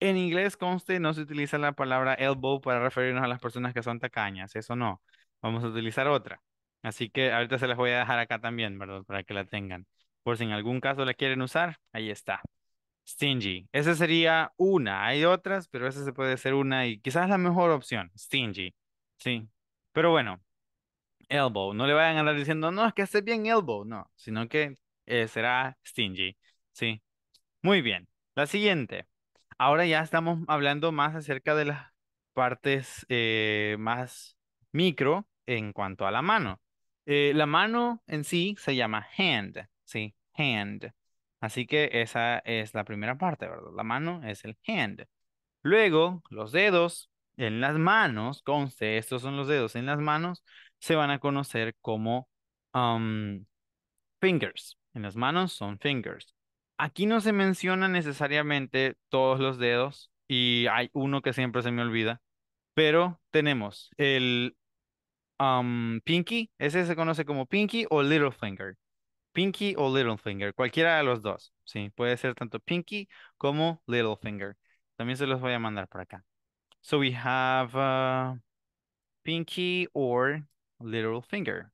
Speaker 1: en inglés, conste, no se utiliza la palabra elbow para referirnos a las personas que son tacañas, eso no. Vamos a utilizar otra. Así que ahorita se las voy a dejar acá también, ¿verdad? Para que la tengan. Por si en algún caso la quieren usar, ahí está. Stingy. Esa sería una. Hay otras, pero esa se puede ser una y quizás la mejor opción. Stingy. Sí. Pero bueno, elbow. No le vayan a andar diciendo, no, es que esté bien elbow. No, sino que eh, será stingy. Sí. Muy bien. La siguiente. Ahora ya estamos hablando más acerca de las partes eh, más micro en cuanto a la mano. Eh, la mano en sí se llama hand, ¿sí? Hand. Así que esa es la primera parte, ¿verdad? La mano es el hand. Luego, los dedos en las manos, conste, estos son los dedos en las manos, se van a conocer como um, fingers. En las manos son fingers. Aquí no se menciona necesariamente todos los dedos y hay uno que siempre se me olvida, pero tenemos el um, pinky, ese se conoce como pinky o little finger. Pinky o little finger, cualquiera de los dos, sí, puede ser tanto pinky como little finger. También se los voy a mandar para acá. So we have uh, pinky or little finger.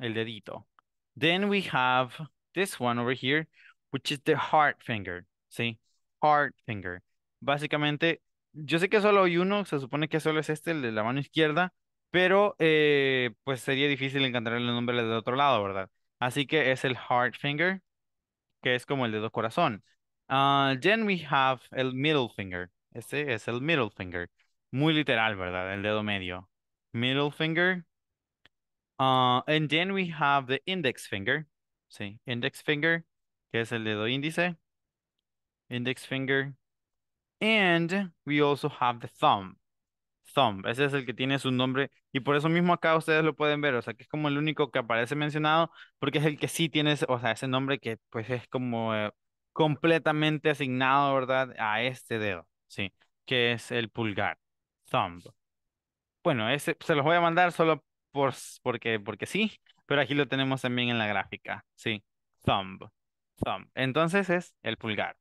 Speaker 1: El dedito. Then we have this one over here, which is the heart finger, ¿sí? Heart finger. Básicamente, yo sé que solo hay uno, se supone que solo es este, el de la mano izquierda, pero eh, pues sería difícil encontrar el nombre del otro lado, ¿verdad? Así que es el heart finger, que es como el dedo corazón. Ah, then we have el middle finger. Este es el middle finger. Muy literal, ¿verdad? El dedo medio. Middle finger. Uh, and then we have the index finger, Sí, index finger, que es el dedo índice. Index finger. And we also have the thumb. Thumb, ese es el que tiene su nombre y por eso mismo acá ustedes lo pueden ver, o sea, que es como el único que aparece mencionado porque es el que sí tiene, o sea, ese nombre que pues es como eh, completamente asignado, ¿verdad? A este dedo, ¿sí? Que es el pulgar, thumb. Bueno, ese se los voy a mandar solo por, porque, porque sí, pero aquí lo tenemos también en la gráfica, sí. Thumb, thumb. Entonces es el pulgar.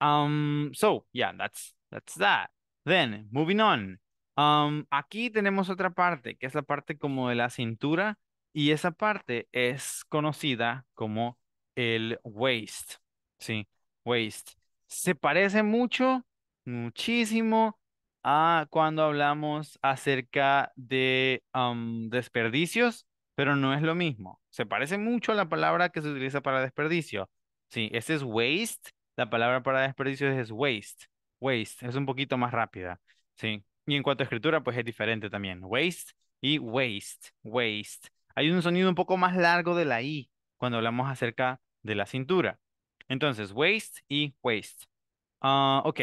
Speaker 1: Um, so, yeah, that's, that's that. Then, moving on. Um, aquí tenemos otra parte, que es la parte como de la cintura, y esa parte es conocida como el waist, ¿sí? Waist. Se parece mucho, muchísimo, a cuando hablamos acerca de um, desperdicios pero no es lo mismo. Se parece mucho a la palabra que se utiliza para desperdicio. Sí, ese es waste, la palabra para desperdicio es waste. Waste, es un poquito más rápida. Sí. Y en cuanto a escritura, pues es diferente también. Waste y waste, waste. Hay un sonido un poco más largo de la I cuando hablamos acerca de la cintura. Entonces, waste y waste. Ah, ok.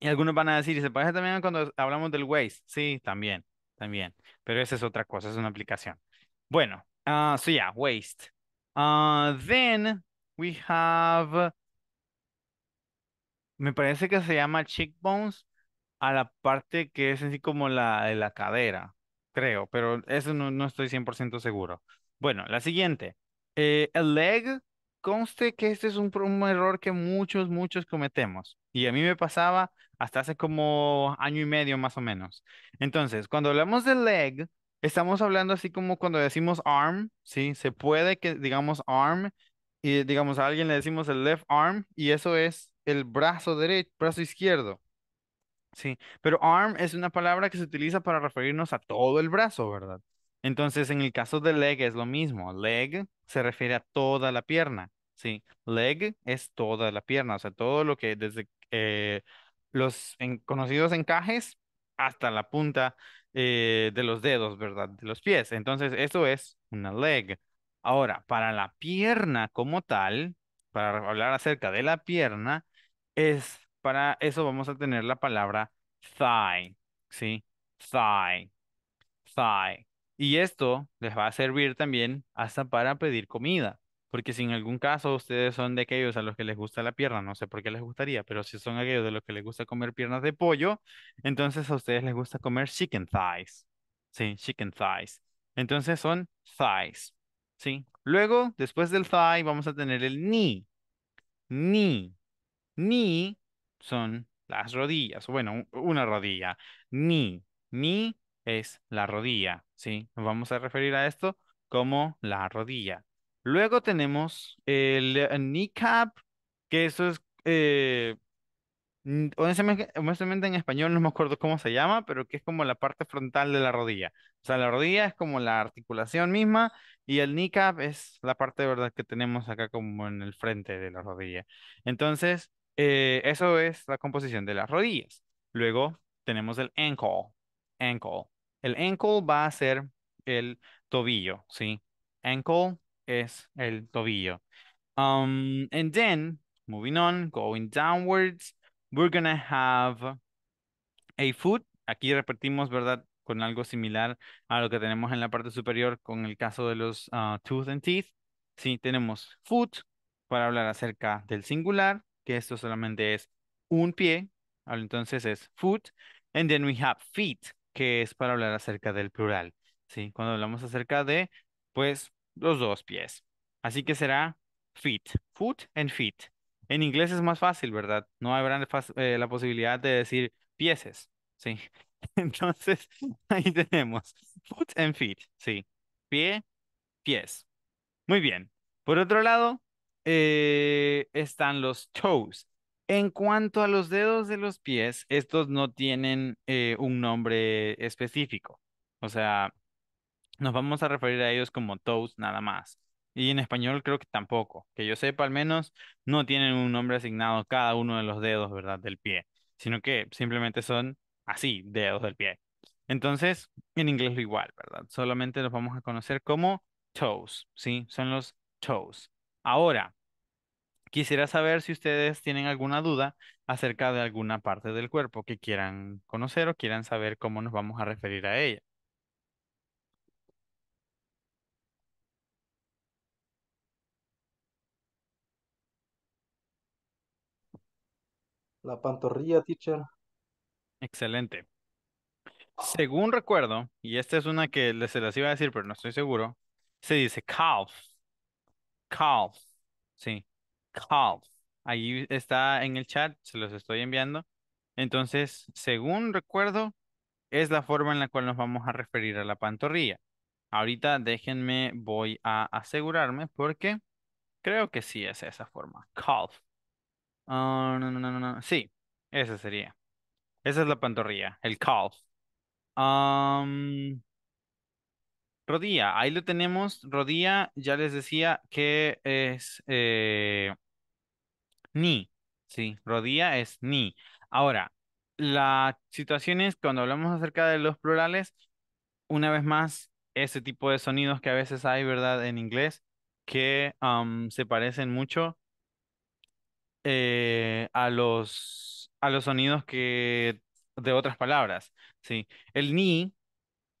Speaker 1: Y algunos van a decir, ¿y se parece también cuando hablamos del waste? Sí, también, también. Pero esa es otra cosa, es una aplicación. Bueno, uh, so yeah, waste. Ah, then we have, me parece que se llama cheekbones a la parte que es así como la de la cadera, creo, pero eso no, estoy 100% seguro. Bueno, la siguiente, eh, el leg, conste que este es un, error que muchos, muchos cometemos y a mí me pasaba hasta hace como año y medio más o menos. Entonces, cuando hablamos de leg, Estamos hablando así como cuando decimos arm, ¿sí? Se puede que digamos arm y digamos a alguien le decimos el left arm y eso es el brazo derecho, brazo izquierdo. Sí, pero arm es una palabra que se utiliza para referirnos a todo el brazo, ¿verdad? Entonces, en el caso de leg es lo mismo. Leg se refiere a toda la pierna, ¿sí? Leg es toda la pierna, o sea, todo lo que desde eh, los conocidos encajes hasta la punta eh, de los dedos, ¿verdad? De los pies. Entonces, eso es una leg. Ahora, para la pierna como tal, para hablar acerca de la pierna, es para eso vamos a tener la palabra thigh, ¿sí? Thigh, thigh. Y esto les va a servir también hasta para pedir comida. Porque si en algún caso ustedes son de aquellos a los que les gusta la pierna, no sé por qué les gustaría, pero si son aquellos de los que les gusta comer piernas de pollo, entonces a ustedes les gusta comer chicken thighs. Sí, chicken thighs. Entonces son thighs. Sí. Luego, después del thigh, vamos a tener el knee. Knee. Knee son las rodillas, bueno, una rodilla. Knee. Knee es la rodilla, ¿sí? vamos a referir a esto como la rodilla. Luego tenemos el kneecap, que eso es, eh, honestamente, en español no me acuerdo cómo se llama, pero que es como la parte frontal de la rodilla. O sea, la rodilla es como la articulación misma y el kneecap es la parte de verdad que tenemos acá como en el frente de la rodilla. Entonces, eh, eso es la composición de las rodillas. Luego tenemos el ankle, ankle. El ankle va a ser el tobillo, ¿sí? Ankle es el tobillo. Um, and then, moving on, going downwards, we're gonna have a foot. Aquí repetimos, ¿verdad? Con algo similar a lo que tenemos en la parte superior con el caso de los uh, tooth and teeth. Sí, tenemos foot para hablar acerca del singular, que esto solamente es un pie. Entonces es foot. And then we have feet, que es para hablar acerca del plural. Sí, cuando hablamos acerca de, pues, los dos pies. Así que será feet, foot and feet. En inglés es más fácil, ¿verdad? No habrá eh, la posibilidad de decir pieces. ¿sí? Entonces, ahí tenemos foot and feet, ¿sí? Pie, pies. Muy bien. Por otro lado, eh, están los toes. En cuanto a los dedos de los pies, estos no tienen eh, un nombre específico. O sea, nos vamos a referir a ellos como toes nada más. Y en español creo que tampoco. Que yo sepa, al menos no tienen un nombre asignado cada uno de los dedos, ¿verdad? Del pie. Sino que simplemente son así, dedos del pie. Entonces, en inglés lo igual, ¿verdad? Solamente los vamos a conocer como toes, ¿sí? Son los toes. Ahora, quisiera saber si ustedes tienen alguna duda acerca de alguna parte del cuerpo que quieran conocer o quieran saber cómo nos vamos a referir a ella. La pantorrilla, teacher. Excelente. Según recuerdo, y esta es una que se las iba a decir, pero no estoy seguro, se dice calf. Calf. Sí, calf. Ahí está en el chat, se los estoy enviando. Entonces, según recuerdo, es la forma en la cual nos vamos a referir a la pantorrilla. Ahorita déjenme, voy a asegurarme porque creo que sí es esa forma. Calf. Ah, no, no, no, no, Sí, esa sería. Esa es la pantorrilla, el calf. rodía rodilla, ahí lo tenemos. Rodilla, ya les decía que es eh, Ni Sí, rodilla es ni Ahora, la situación es cuando hablamos acerca de los plurales, una vez más, ese tipo de sonidos que a veces hay, ¿verdad? En inglés, que se parecen mucho eh, a los, a los sonidos que de otras palabras. ¿sí? El ni,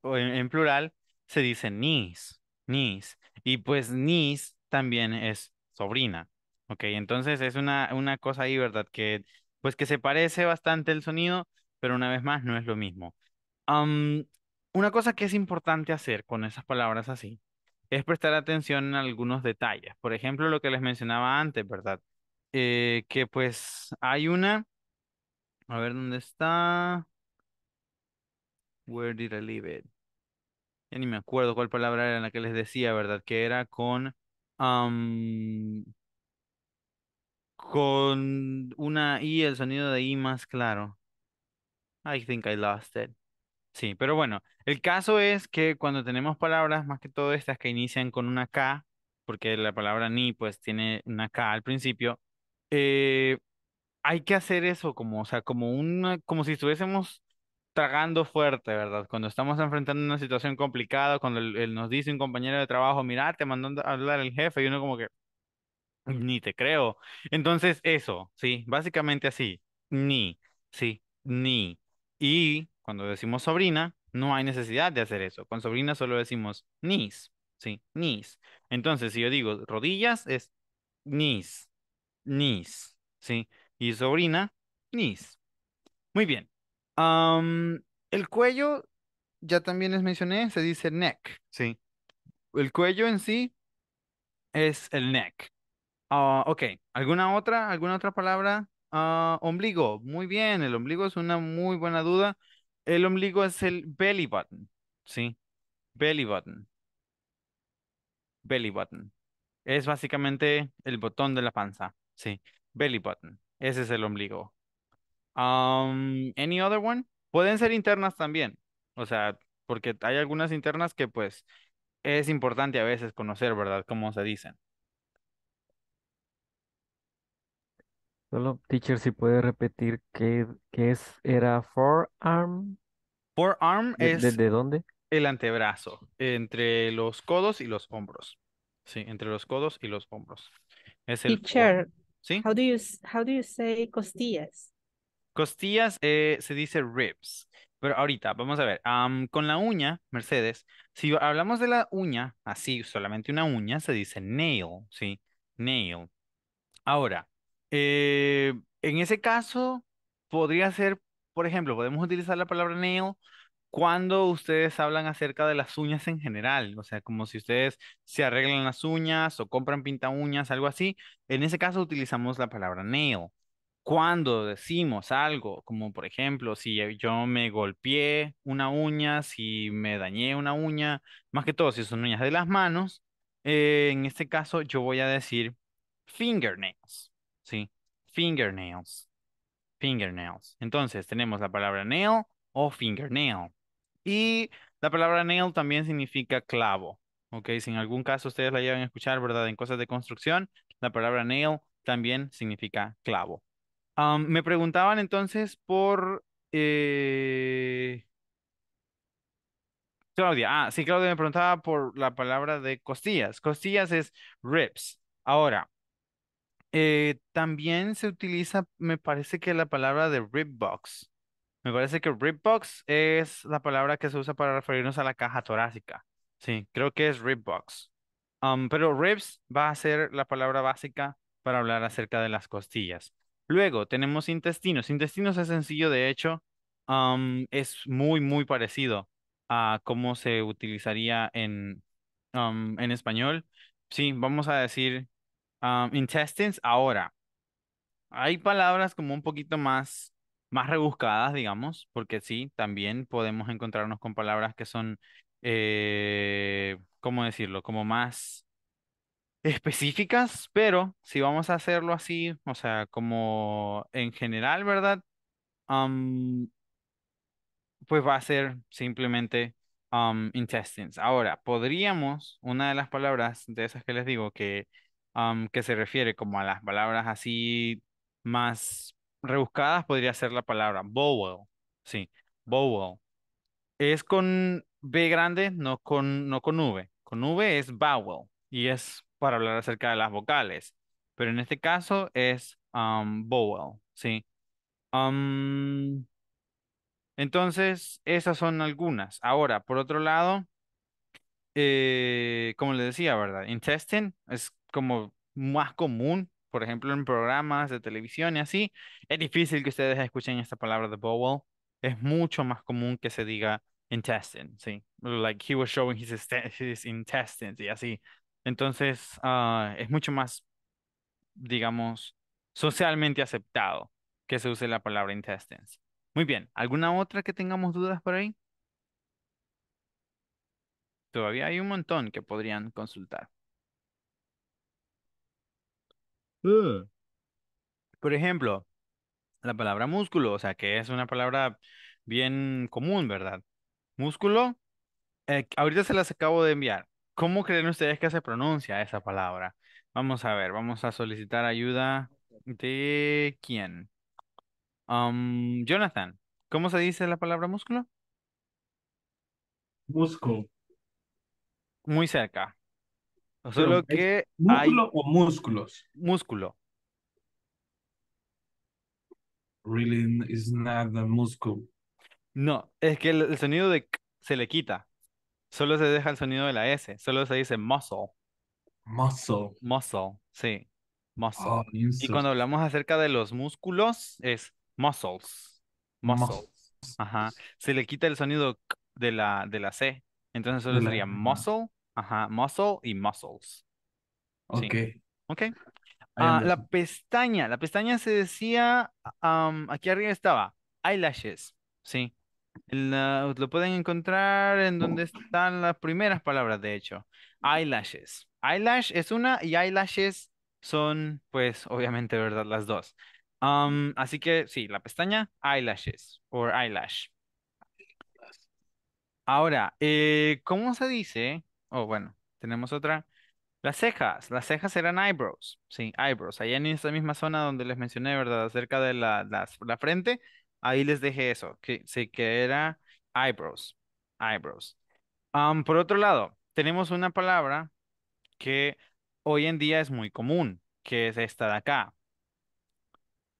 Speaker 1: en, plural, se dice nis, nis. Y pues nis también es sobrina. Ok, entonces es una, una cosa ahí, ¿verdad? Que pues que se parece bastante el sonido, pero una vez más no es lo mismo. una cosa que es importante hacer con esas palabras así es prestar atención en algunos detalles. Por ejemplo, lo que les mencionaba antes, ¿verdad? Eh, que pues hay una, a ver dónde está, where did I leave it? Ya ni me acuerdo cuál palabra era la que les decía, ¿verdad? Que era con, con una I, el sonido de I más claro. I think I lost it. Sí, pero bueno, el caso es que cuando tenemos palabras, más que todo estas que inician con una K, porque la palabra ni pues tiene una K al principio, eh, hay que hacer eso como, o sea, como una, como si estuviésemos tragando fuerte, ¿verdad? Cuando estamos enfrentando una situación complicada, cuando el, nos dice un compañero de trabajo, mira, te mandó a hablar el jefe, y uno como que, ni te creo. Entonces, eso, sí, básicamente así, ni, sí, ni. Y cuando decimos sobrina, no hay necesidad de hacer eso. Con sobrina solo decimos nis, sí, nis. Entonces, si yo digo rodillas, es nis, Nis, ¿sí? Y sobrina, Knees Muy bien. el cuello, ya también les mencioné, se dice neck, ¿sí? El cuello en sí es el neck. Ah, ok, ¿alguna otra, alguna otra palabra? Ah, ombligo, muy bien, el ombligo es una muy buena duda. El ombligo es el belly button, ¿sí? Belly button. Belly button. Es básicamente el botón de la panza. Sí, belly button. Ese es el ombligo. Um, any other one? Pueden ser internas también. O sea, porque hay algunas internas que pues es importante a veces conocer, ¿verdad? Cómo se dicen. Solo, teacher, si puede repetir qué, es, era forearm. Forearm es... ¿Desde dónde? El antebrazo, entre los codos y los hombros. Sí, entre los codos y los hombros. Es el... Teacher, ¿Cómo How do you, say costillas? Costillas eh, se dice ribs. Pero ahorita, vamos a ver, con la uña, Mercedes, si hablamos de la uña, así, solamente una uña, se dice nail, ¿sí? Nail. Ahora, eh, en ese caso, podría ser, por ejemplo, podemos utilizar la palabra nail cuando ustedes hablan acerca de las uñas en general, o sea, como si ustedes se arreglan las uñas o compran pinta uñas, algo así, en ese caso utilizamos la palabra nail. Cuando decimos algo, como por ejemplo, si yo me golpeé una uña, si me dañé una uña, más que todo si son uñas de las manos, eh, en este caso yo voy a decir fingernails, ¿sí? Fingernails, fingernails. Entonces tenemos la palabra nail o fingernail. Y la palabra nail también significa clavo. Ok, si en algún caso ustedes la llevan a escuchar, ¿verdad? En cosas de construcción, la palabra nail también significa clavo. me preguntaban entonces por... Eh, Claudia, ah, sí, Claudia me preguntaba por la palabra de costillas. Costillas es ribs. Ahora, eh, también se utiliza, me parece que la palabra de rib box. Me parece que ribbox es la palabra que se usa para referirnos a la caja torácica. Sí, creo que es ribbox. Um, pero ribs va a ser la palabra básica para hablar acerca de las costillas. Luego tenemos intestinos. Intestinos es sencillo, de hecho, um, es muy, muy parecido a cómo se utilizaría en, um, en español. Sí, vamos a decir intestines ahora. Hay palabras como un poquito más más rebuscadas, digamos, porque sí, también podemos encontrarnos con palabras que son, eh, ¿cómo decirlo? Como más específicas, pero si vamos a hacerlo así, o sea, como en general, ¿verdad? pues va a ser simplemente intestines. Ahora, podríamos, una de las palabras de esas que les digo, que, que se refiere como a las palabras así más rebuscadas podría ser la palabra. Bowel. Sí, Bowel. Es con B grande, no con, no con V. Con V es vowel y es para hablar acerca de las vocales. Pero en este caso es um, ¿sí? Um, entonces, esas son algunas. Ahora, por otro lado, eh, como les decía, ¿verdad? Intestine es como más común por ejemplo, en programas de televisión y así, es difícil que ustedes escuchen esta palabra de bowel Es mucho más común que se diga intestines, ¿sí? Like he was showing his, intestines y así. Entonces, ah, es mucho más, digamos, socialmente aceptado que se use la palabra intestines. Muy bien, ¿alguna otra que tengamos dudas por ahí? Todavía hay un montón que podrían consultar. Ah. Por ejemplo, la palabra músculo, o sea, que es una palabra bien común, ¿verdad? Músculo, eh, ahorita se las acabo de enviar. ¿Cómo creen ustedes que se pronuncia esa palabra? Vamos a ver, vamos a solicitar ayuda de quién. Um, Jonathan, ¿cómo se dice la palabra músculo? Músculo. Muy cerca. Solo que ¿Músculo o músculos? Músculo. Really is not a muscle. No, es que el, sonido de se le quita. Solo se deja el sonido de la S. Solo se dice muscle. Muscle. Muscle, sí. Muscle. Oh, y cuando hablamos acerca de los músculos, es muscles. Muscles. Ajá. Se le quita el sonido de la, de la C. Entonces solo sería muscle Ajá, muscle y muscles. Ok. Ok. Ah, la pestaña, la pestaña se decía, aquí arriba estaba, eyelashes, sí. lo pueden encontrar en donde están las primeras palabras, de hecho. Eyelashes. Eyelash es una y eyelashes son, pues, obviamente, ¿verdad? Las dos. así que sí, la pestaña, eyelashes Or eyelash. Ahora, eh, ¿cómo se dice oh, bueno, tenemos otra. Las cejas, las cejas eran eyebrows, sí, eyebrows. Allá en esa misma zona donde les mencioné, ¿verdad? Acerca de la, frente, ahí les dejé eso, que sí, que era eyebrows, eyebrows. por otro lado, tenemos una palabra que hoy en día es muy común, que es esta de acá.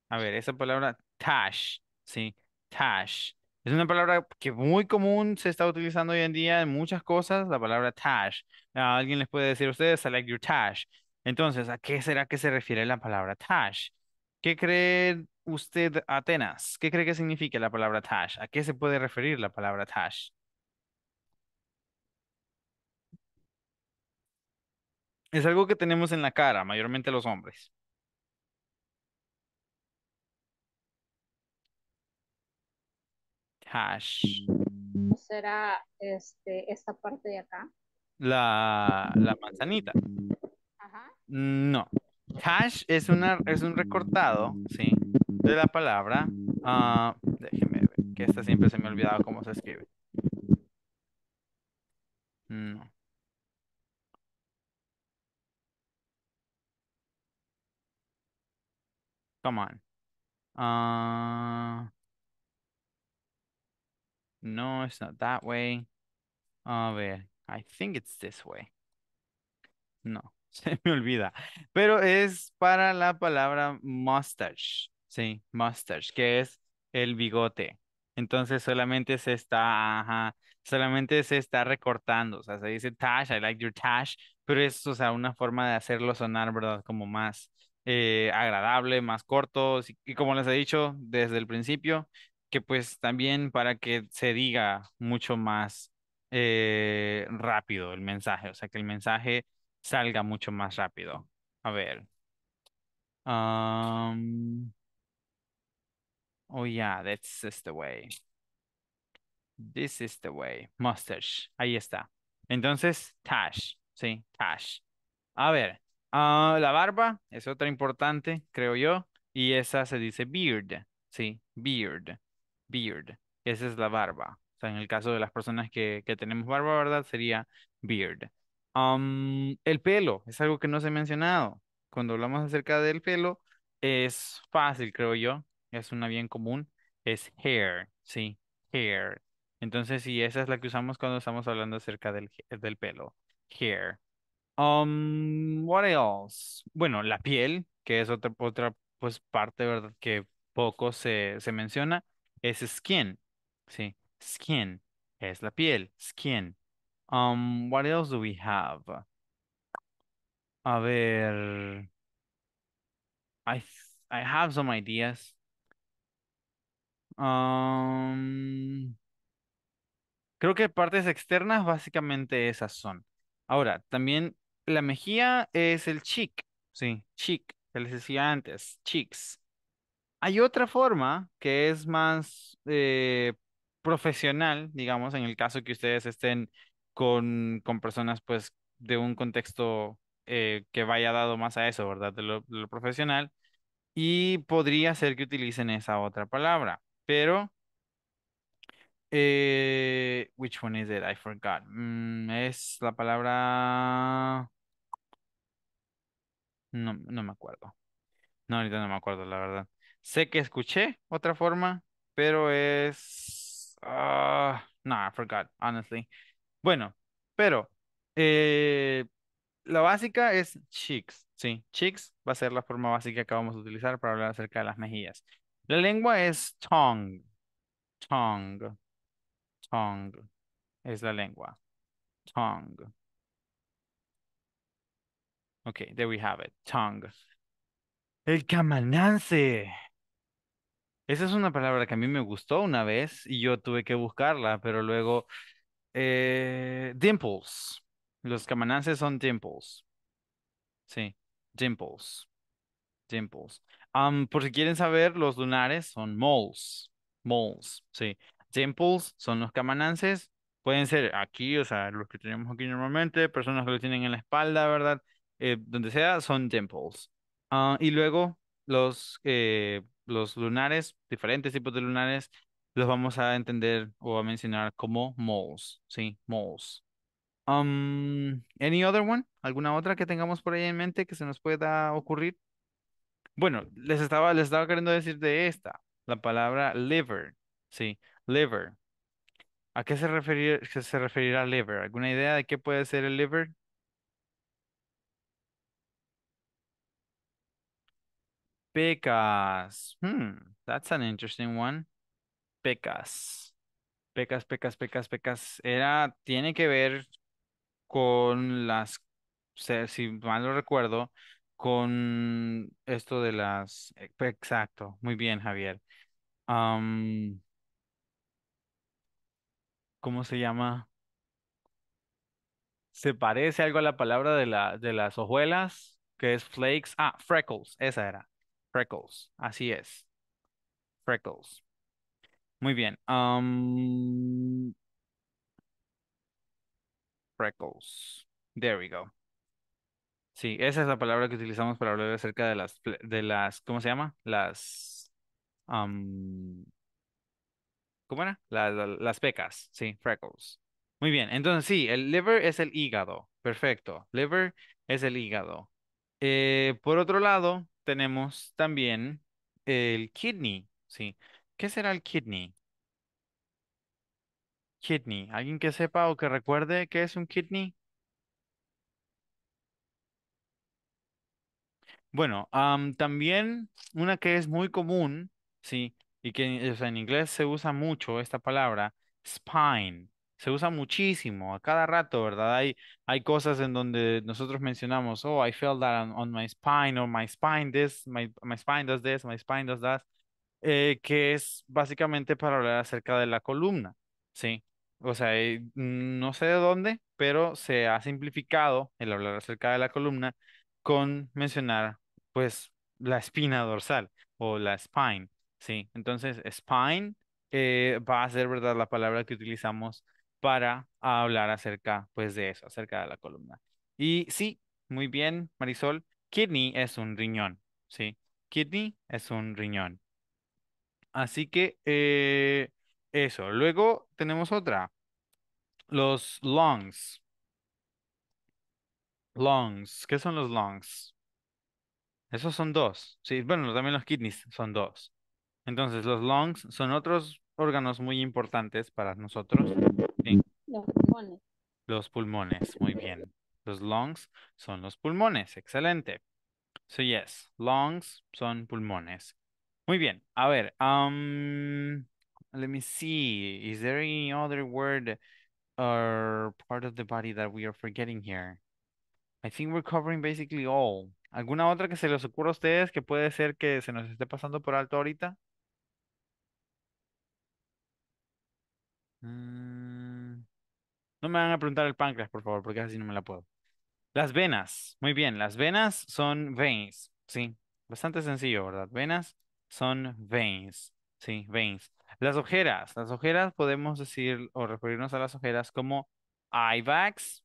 Speaker 1: A ver, esa palabra tash, sí, tash. Es una palabra que muy común se está utilizando hoy en día en muchas cosas, la palabra tash. Ah, alguien les puede decir a ustedes, select your tash. Entonces, ¿a qué será que se refiere la palabra tash? ¿Qué cree usted, Atenas? ¿Qué cree que significa la palabra tash? ¿A qué se puede referir la palabra tash? Es algo que tenemos en la cara, mayormente los hombres. Hash. Será este, esta parte de acá. La, manzanita. Ajá. No. Hash es, una, es un recortado, sí, de la palabra. Ah, déjeme ver, que esta siempre se me olvidaba cómo se escribe. No. Come on. Ah, no, it's not that way. A ver, I think it's this way. No, se me olvida. Pero es para la palabra mustache. Sí, mustache, que es el bigote. Entonces solamente se está, ajá, solamente se está recortando. O sea, se dice tash, I like your tash. Pero es, o sea, una forma de hacerlo sonar, ¿verdad? Como más eh, agradable, más corto. Y como les he dicho desde el principio, pues también para que se diga mucho más eh, rápido el mensaje, o sea, que el mensaje salga mucho más rápido. A ver. Oh yeah, that's just the way. This is the way. Mustache. Ahí está. Entonces, tash, ¿sí? Tash. A ver, ah, la barba es otra importante, creo yo, y esa se dice beard, ¿sí? Beard beard, esa es la barba. O sea, en el caso de las personas que, tenemos barba, ¿verdad? Sería beard. el pelo, es algo que no se ha mencionado. Cuando hablamos acerca del pelo, es fácil, creo yo. Es una bien común. Es hair, ¿sí? Hair. Entonces, sí, esa es la que usamos cuando estamos hablando acerca del, del pelo. Hair. what else? Bueno, la piel, que es otra, otra pues, parte, ¿verdad? Que poco se, se menciona es skin, ¿sí? Skin es la piel, skin. Um, what else do we have? A ver. I, I have some ideas. Um, creo que partes externas básicamente esas son. Ahora, también la mejilla es el cheek, sí, cheek, se les decía antes, cheeks. Hay otra forma que es más eh, profesional, digamos, en el caso que ustedes estén con, personas pues de un contexto eh, que vaya dado más a eso, ¿verdad? De lo, profesional. Y podría ser que utilicen esa otra palabra, pero... Eh, which one is it? I forgot. Mm, es la palabra... No, no me acuerdo. No, ahorita no me acuerdo, la verdad. Sé que escuché otra forma, pero es... Uh, nah, I forgot, honestly. Bueno, pero eh, la básica es cheeks, ¿sí? Cheeks va a ser la forma básica que vamos a utilizar para hablar acerca de las mejillas. La lengua es tongue, tongue, tongue, es la lengua, tongue. Okay, there we have it, tongue. El camanance. Esa es una palabra que a mí me gustó una vez y yo tuve que buscarla, pero luego... Eh, dimples. Los camanances son dimples. Sí, dimples. Dimples. Um, por si quieren saber, los lunares son moles. Moles, sí. Dimples son los camanances. Pueden ser aquí, o sea, los que tenemos aquí normalmente, personas que lo tienen en la espalda, ¿verdad? Eh, donde sea, son dimples. Ah, y luego los eh, los lunares, diferentes tipos de lunares, los vamos a entender o a mencionar como moles, ¿sí? Moles. Um, any other one? ¿Alguna otra que tengamos por ahí en mente que se nos pueda ocurrir? Bueno, les estaba, les estaba queriendo decir de esta, la palabra liver, ¿sí? Liver. ¿A qué se, referir, se referirá liver? ¿Alguna idea de qué puede ser el liver? Pecas. Hmm, that's an interesting one. Pecas. Pecas, pecas, pecas, pecas. Era, tiene que ver con las, si mal no recuerdo, con esto de las, eh, exacto, muy bien, Javier. ¿cómo se llama? Se parece algo a la palabra de, la, de las hojuelas, que es flakes. Ah, freckles, esa era. Freckles, así es. Freckles. Muy bien. Um, freckles. There we go. Sí, esa es la palabra que utilizamos para hablar acerca de las, de las, ¿cómo se llama? Las, um, ¿cómo era? las pecas, sí, freckles. Muy bien, entonces sí, el liver es el hígado, perfecto. Liver es el hígado. Eh, por otro lado, tenemos también el kidney, ¿sí? ¿Qué será el kidney? Kidney. ¿Alguien que sepa o que recuerde qué es un kidney? Bueno, también una que es muy común, ¿sí? Y que en inglés se usa mucho esta palabra, spine se usa muchísimo, a cada rato, ¿verdad? Hay, hay cosas en donde nosotros mencionamos, oh, I felt that on, my spine, or my spine this, my, my spine does this, my spine does that, eh, que es básicamente para hablar acerca de la columna, ¿sí? O sea, eh, no sé de dónde, pero se ha simplificado el hablar acerca de la columna con mencionar, pues, la espina dorsal o la spine, ¿sí? Entonces, spine eh, va a ser, ¿verdad?, la palabra que utilizamos para hablar acerca pues de eso, acerca de la columna. Y sí, muy bien, Marisol, kidney es un riñón, ¿sí? Kidney es un riñón. Así que eh, eso. Luego tenemos otra. Los lungs. Lungs. ¿Qué son los lungs? Esos son dos. Sí, bueno, también los kidneys son dos. Entonces, los lungs son otros órganos muy importantes para nosotros. Los pulmones. Los pulmones, muy bien. Los lungs son los pulmones, excelente. So yes, lungs son pulmones. Muy bien, a ver, um, let me see, is there any other word or part of the body that we are forgetting here? I think we're covering basically all. ¿Alguna otra que se les ocurra a ustedes que puede ser que se nos esté pasando por alto ahorita? Mm, no me van a preguntar el páncreas, por favor, porque así no me la puedo. Las venas. Muy bien, las venas son veins. Sí, bastante sencillo, ¿verdad? Venas son veins. Sí, veins. Las ojeras. Las ojeras podemos decir o referirnos a las ojeras como eye bags,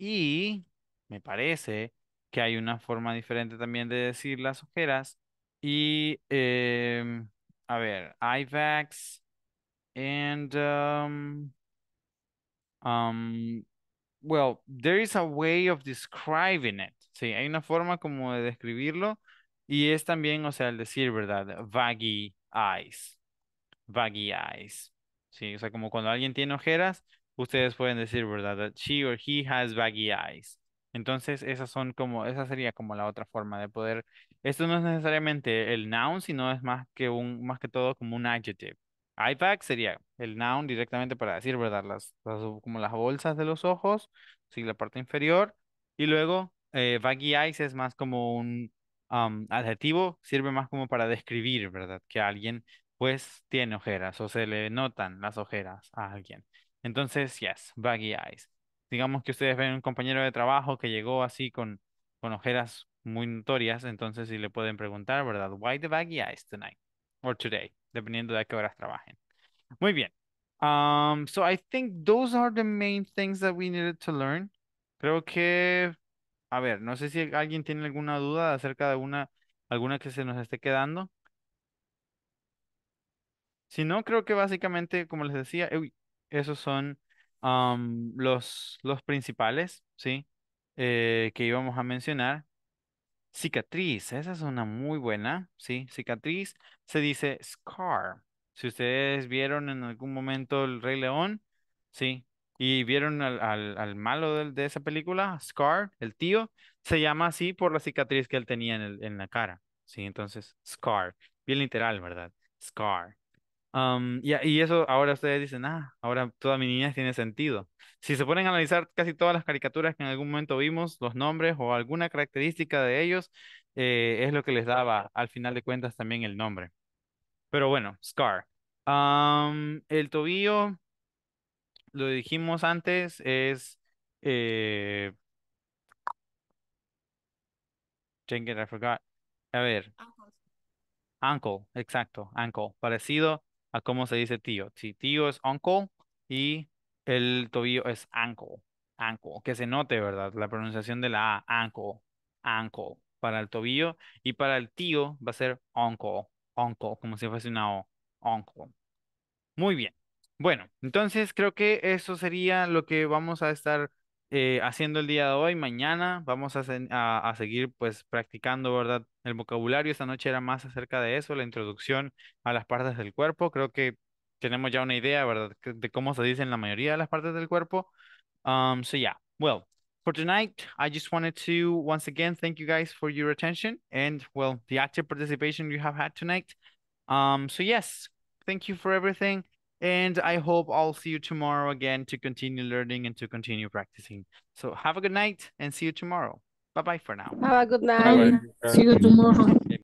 Speaker 1: y me parece que hay una forma diferente también de decir las ojeras y em, a ver, IVAX and um, um, well, there is a way of describing it. Sí, hay una forma como de describirlo y es también, o sea, el decir, ¿verdad? Vaggy eyes. Vaggy eyes. Sí, o sea, como cuando alguien tiene ojeras, ustedes pueden decir, ¿verdad? That she or he has baggy eyes. Entonces, esas son como, esa sería como la otra forma de poder esto no es necesariamente el noun, sino es más que un, más que todo como un adjective. sería el noun directamente para decir, ¿verdad? Las, como las bolsas de los ojos, sí, la parte inferior. Y luego, eh, baggy eyes es más como un adjetivo, sirve más como para describir, ¿verdad? Que alguien, pues, tiene ojeras o se le notan las ojeras a alguien. Entonces, yes, baggy eyes. Digamos que ustedes ven un compañero de trabajo que llegó así con, con ojeras muy notorias, entonces si le pueden preguntar, ¿verdad? Why the baggy eyes tonight or today, dependiendo de a qué horas trabajen. Muy bien. Um, so I think those are the main things that we needed to learn. Creo que, a ver, no sé si alguien tiene alguna duda acerca de una, alguna que se nos esté quedando. Si no, creo que básicamente, como les decía, esos son um, los, los principales, ¿sí? Eh, que íbamos a mencionar. Cicatriz, esa es una muy buena, ¿sí? Cicatriz se dice scar. Si ustedes vieron en algún momento el Rey León, ¿sí? Y vieron al, malo de, esa película, Scar, el tío, se llama así por la cicatriz que él tenía en, en la cara, ¿sí? Entonces, scar, bien literal, ¿verdad? Scar y, y, eso ahora ustedes dicen, ah, ahora toda mi niñez tiene sentido. Si se ponen a analizar casi todas las caricaturas que en algún momento vimos, los nombres o alguna característica de ellos, eh, es lo que les daba al final de cuentas también el nombre. Pero bueno, Scar. el tobillo, lo dijimos antes, es... Eh... I forgot. A ver. Uncle, exacto, uncle, parecido a cómo se dice tío. Si tío es uncle y el tobillo es ankle, ankle, que se note, ¿verdad? La pronunciación de la A, ankle, ankle, para el tobillo y para el tío va a ser uncle, uncle, como si fuese una O, uncle. Muy bien. Bueno, entonces creo que eso sería lo que vamos a estar eh, haciendo el día de hoy. Mañana vamos a, seguir pues practicando, ¿verdad? El vocabulario. Esta noche era más acerca de eso, la introducción a las partes del cuerpo. Creo que tenemos ya una idea, ¿verdad? De cómo se dicen la mayoría de las partes del cuerpo. Um, so yeah, well, for tonight, I just wanted to once again thank you guys for your attention and well, the active participation you have had tonight. Um, so yes, thank you for everything. And I hope I'll see you tomorrow again to continue learning and to continue practicing. So have a good night and see you tomorrow. Bye bye for now. Have a good night. Bye -bye. See you tomorrow.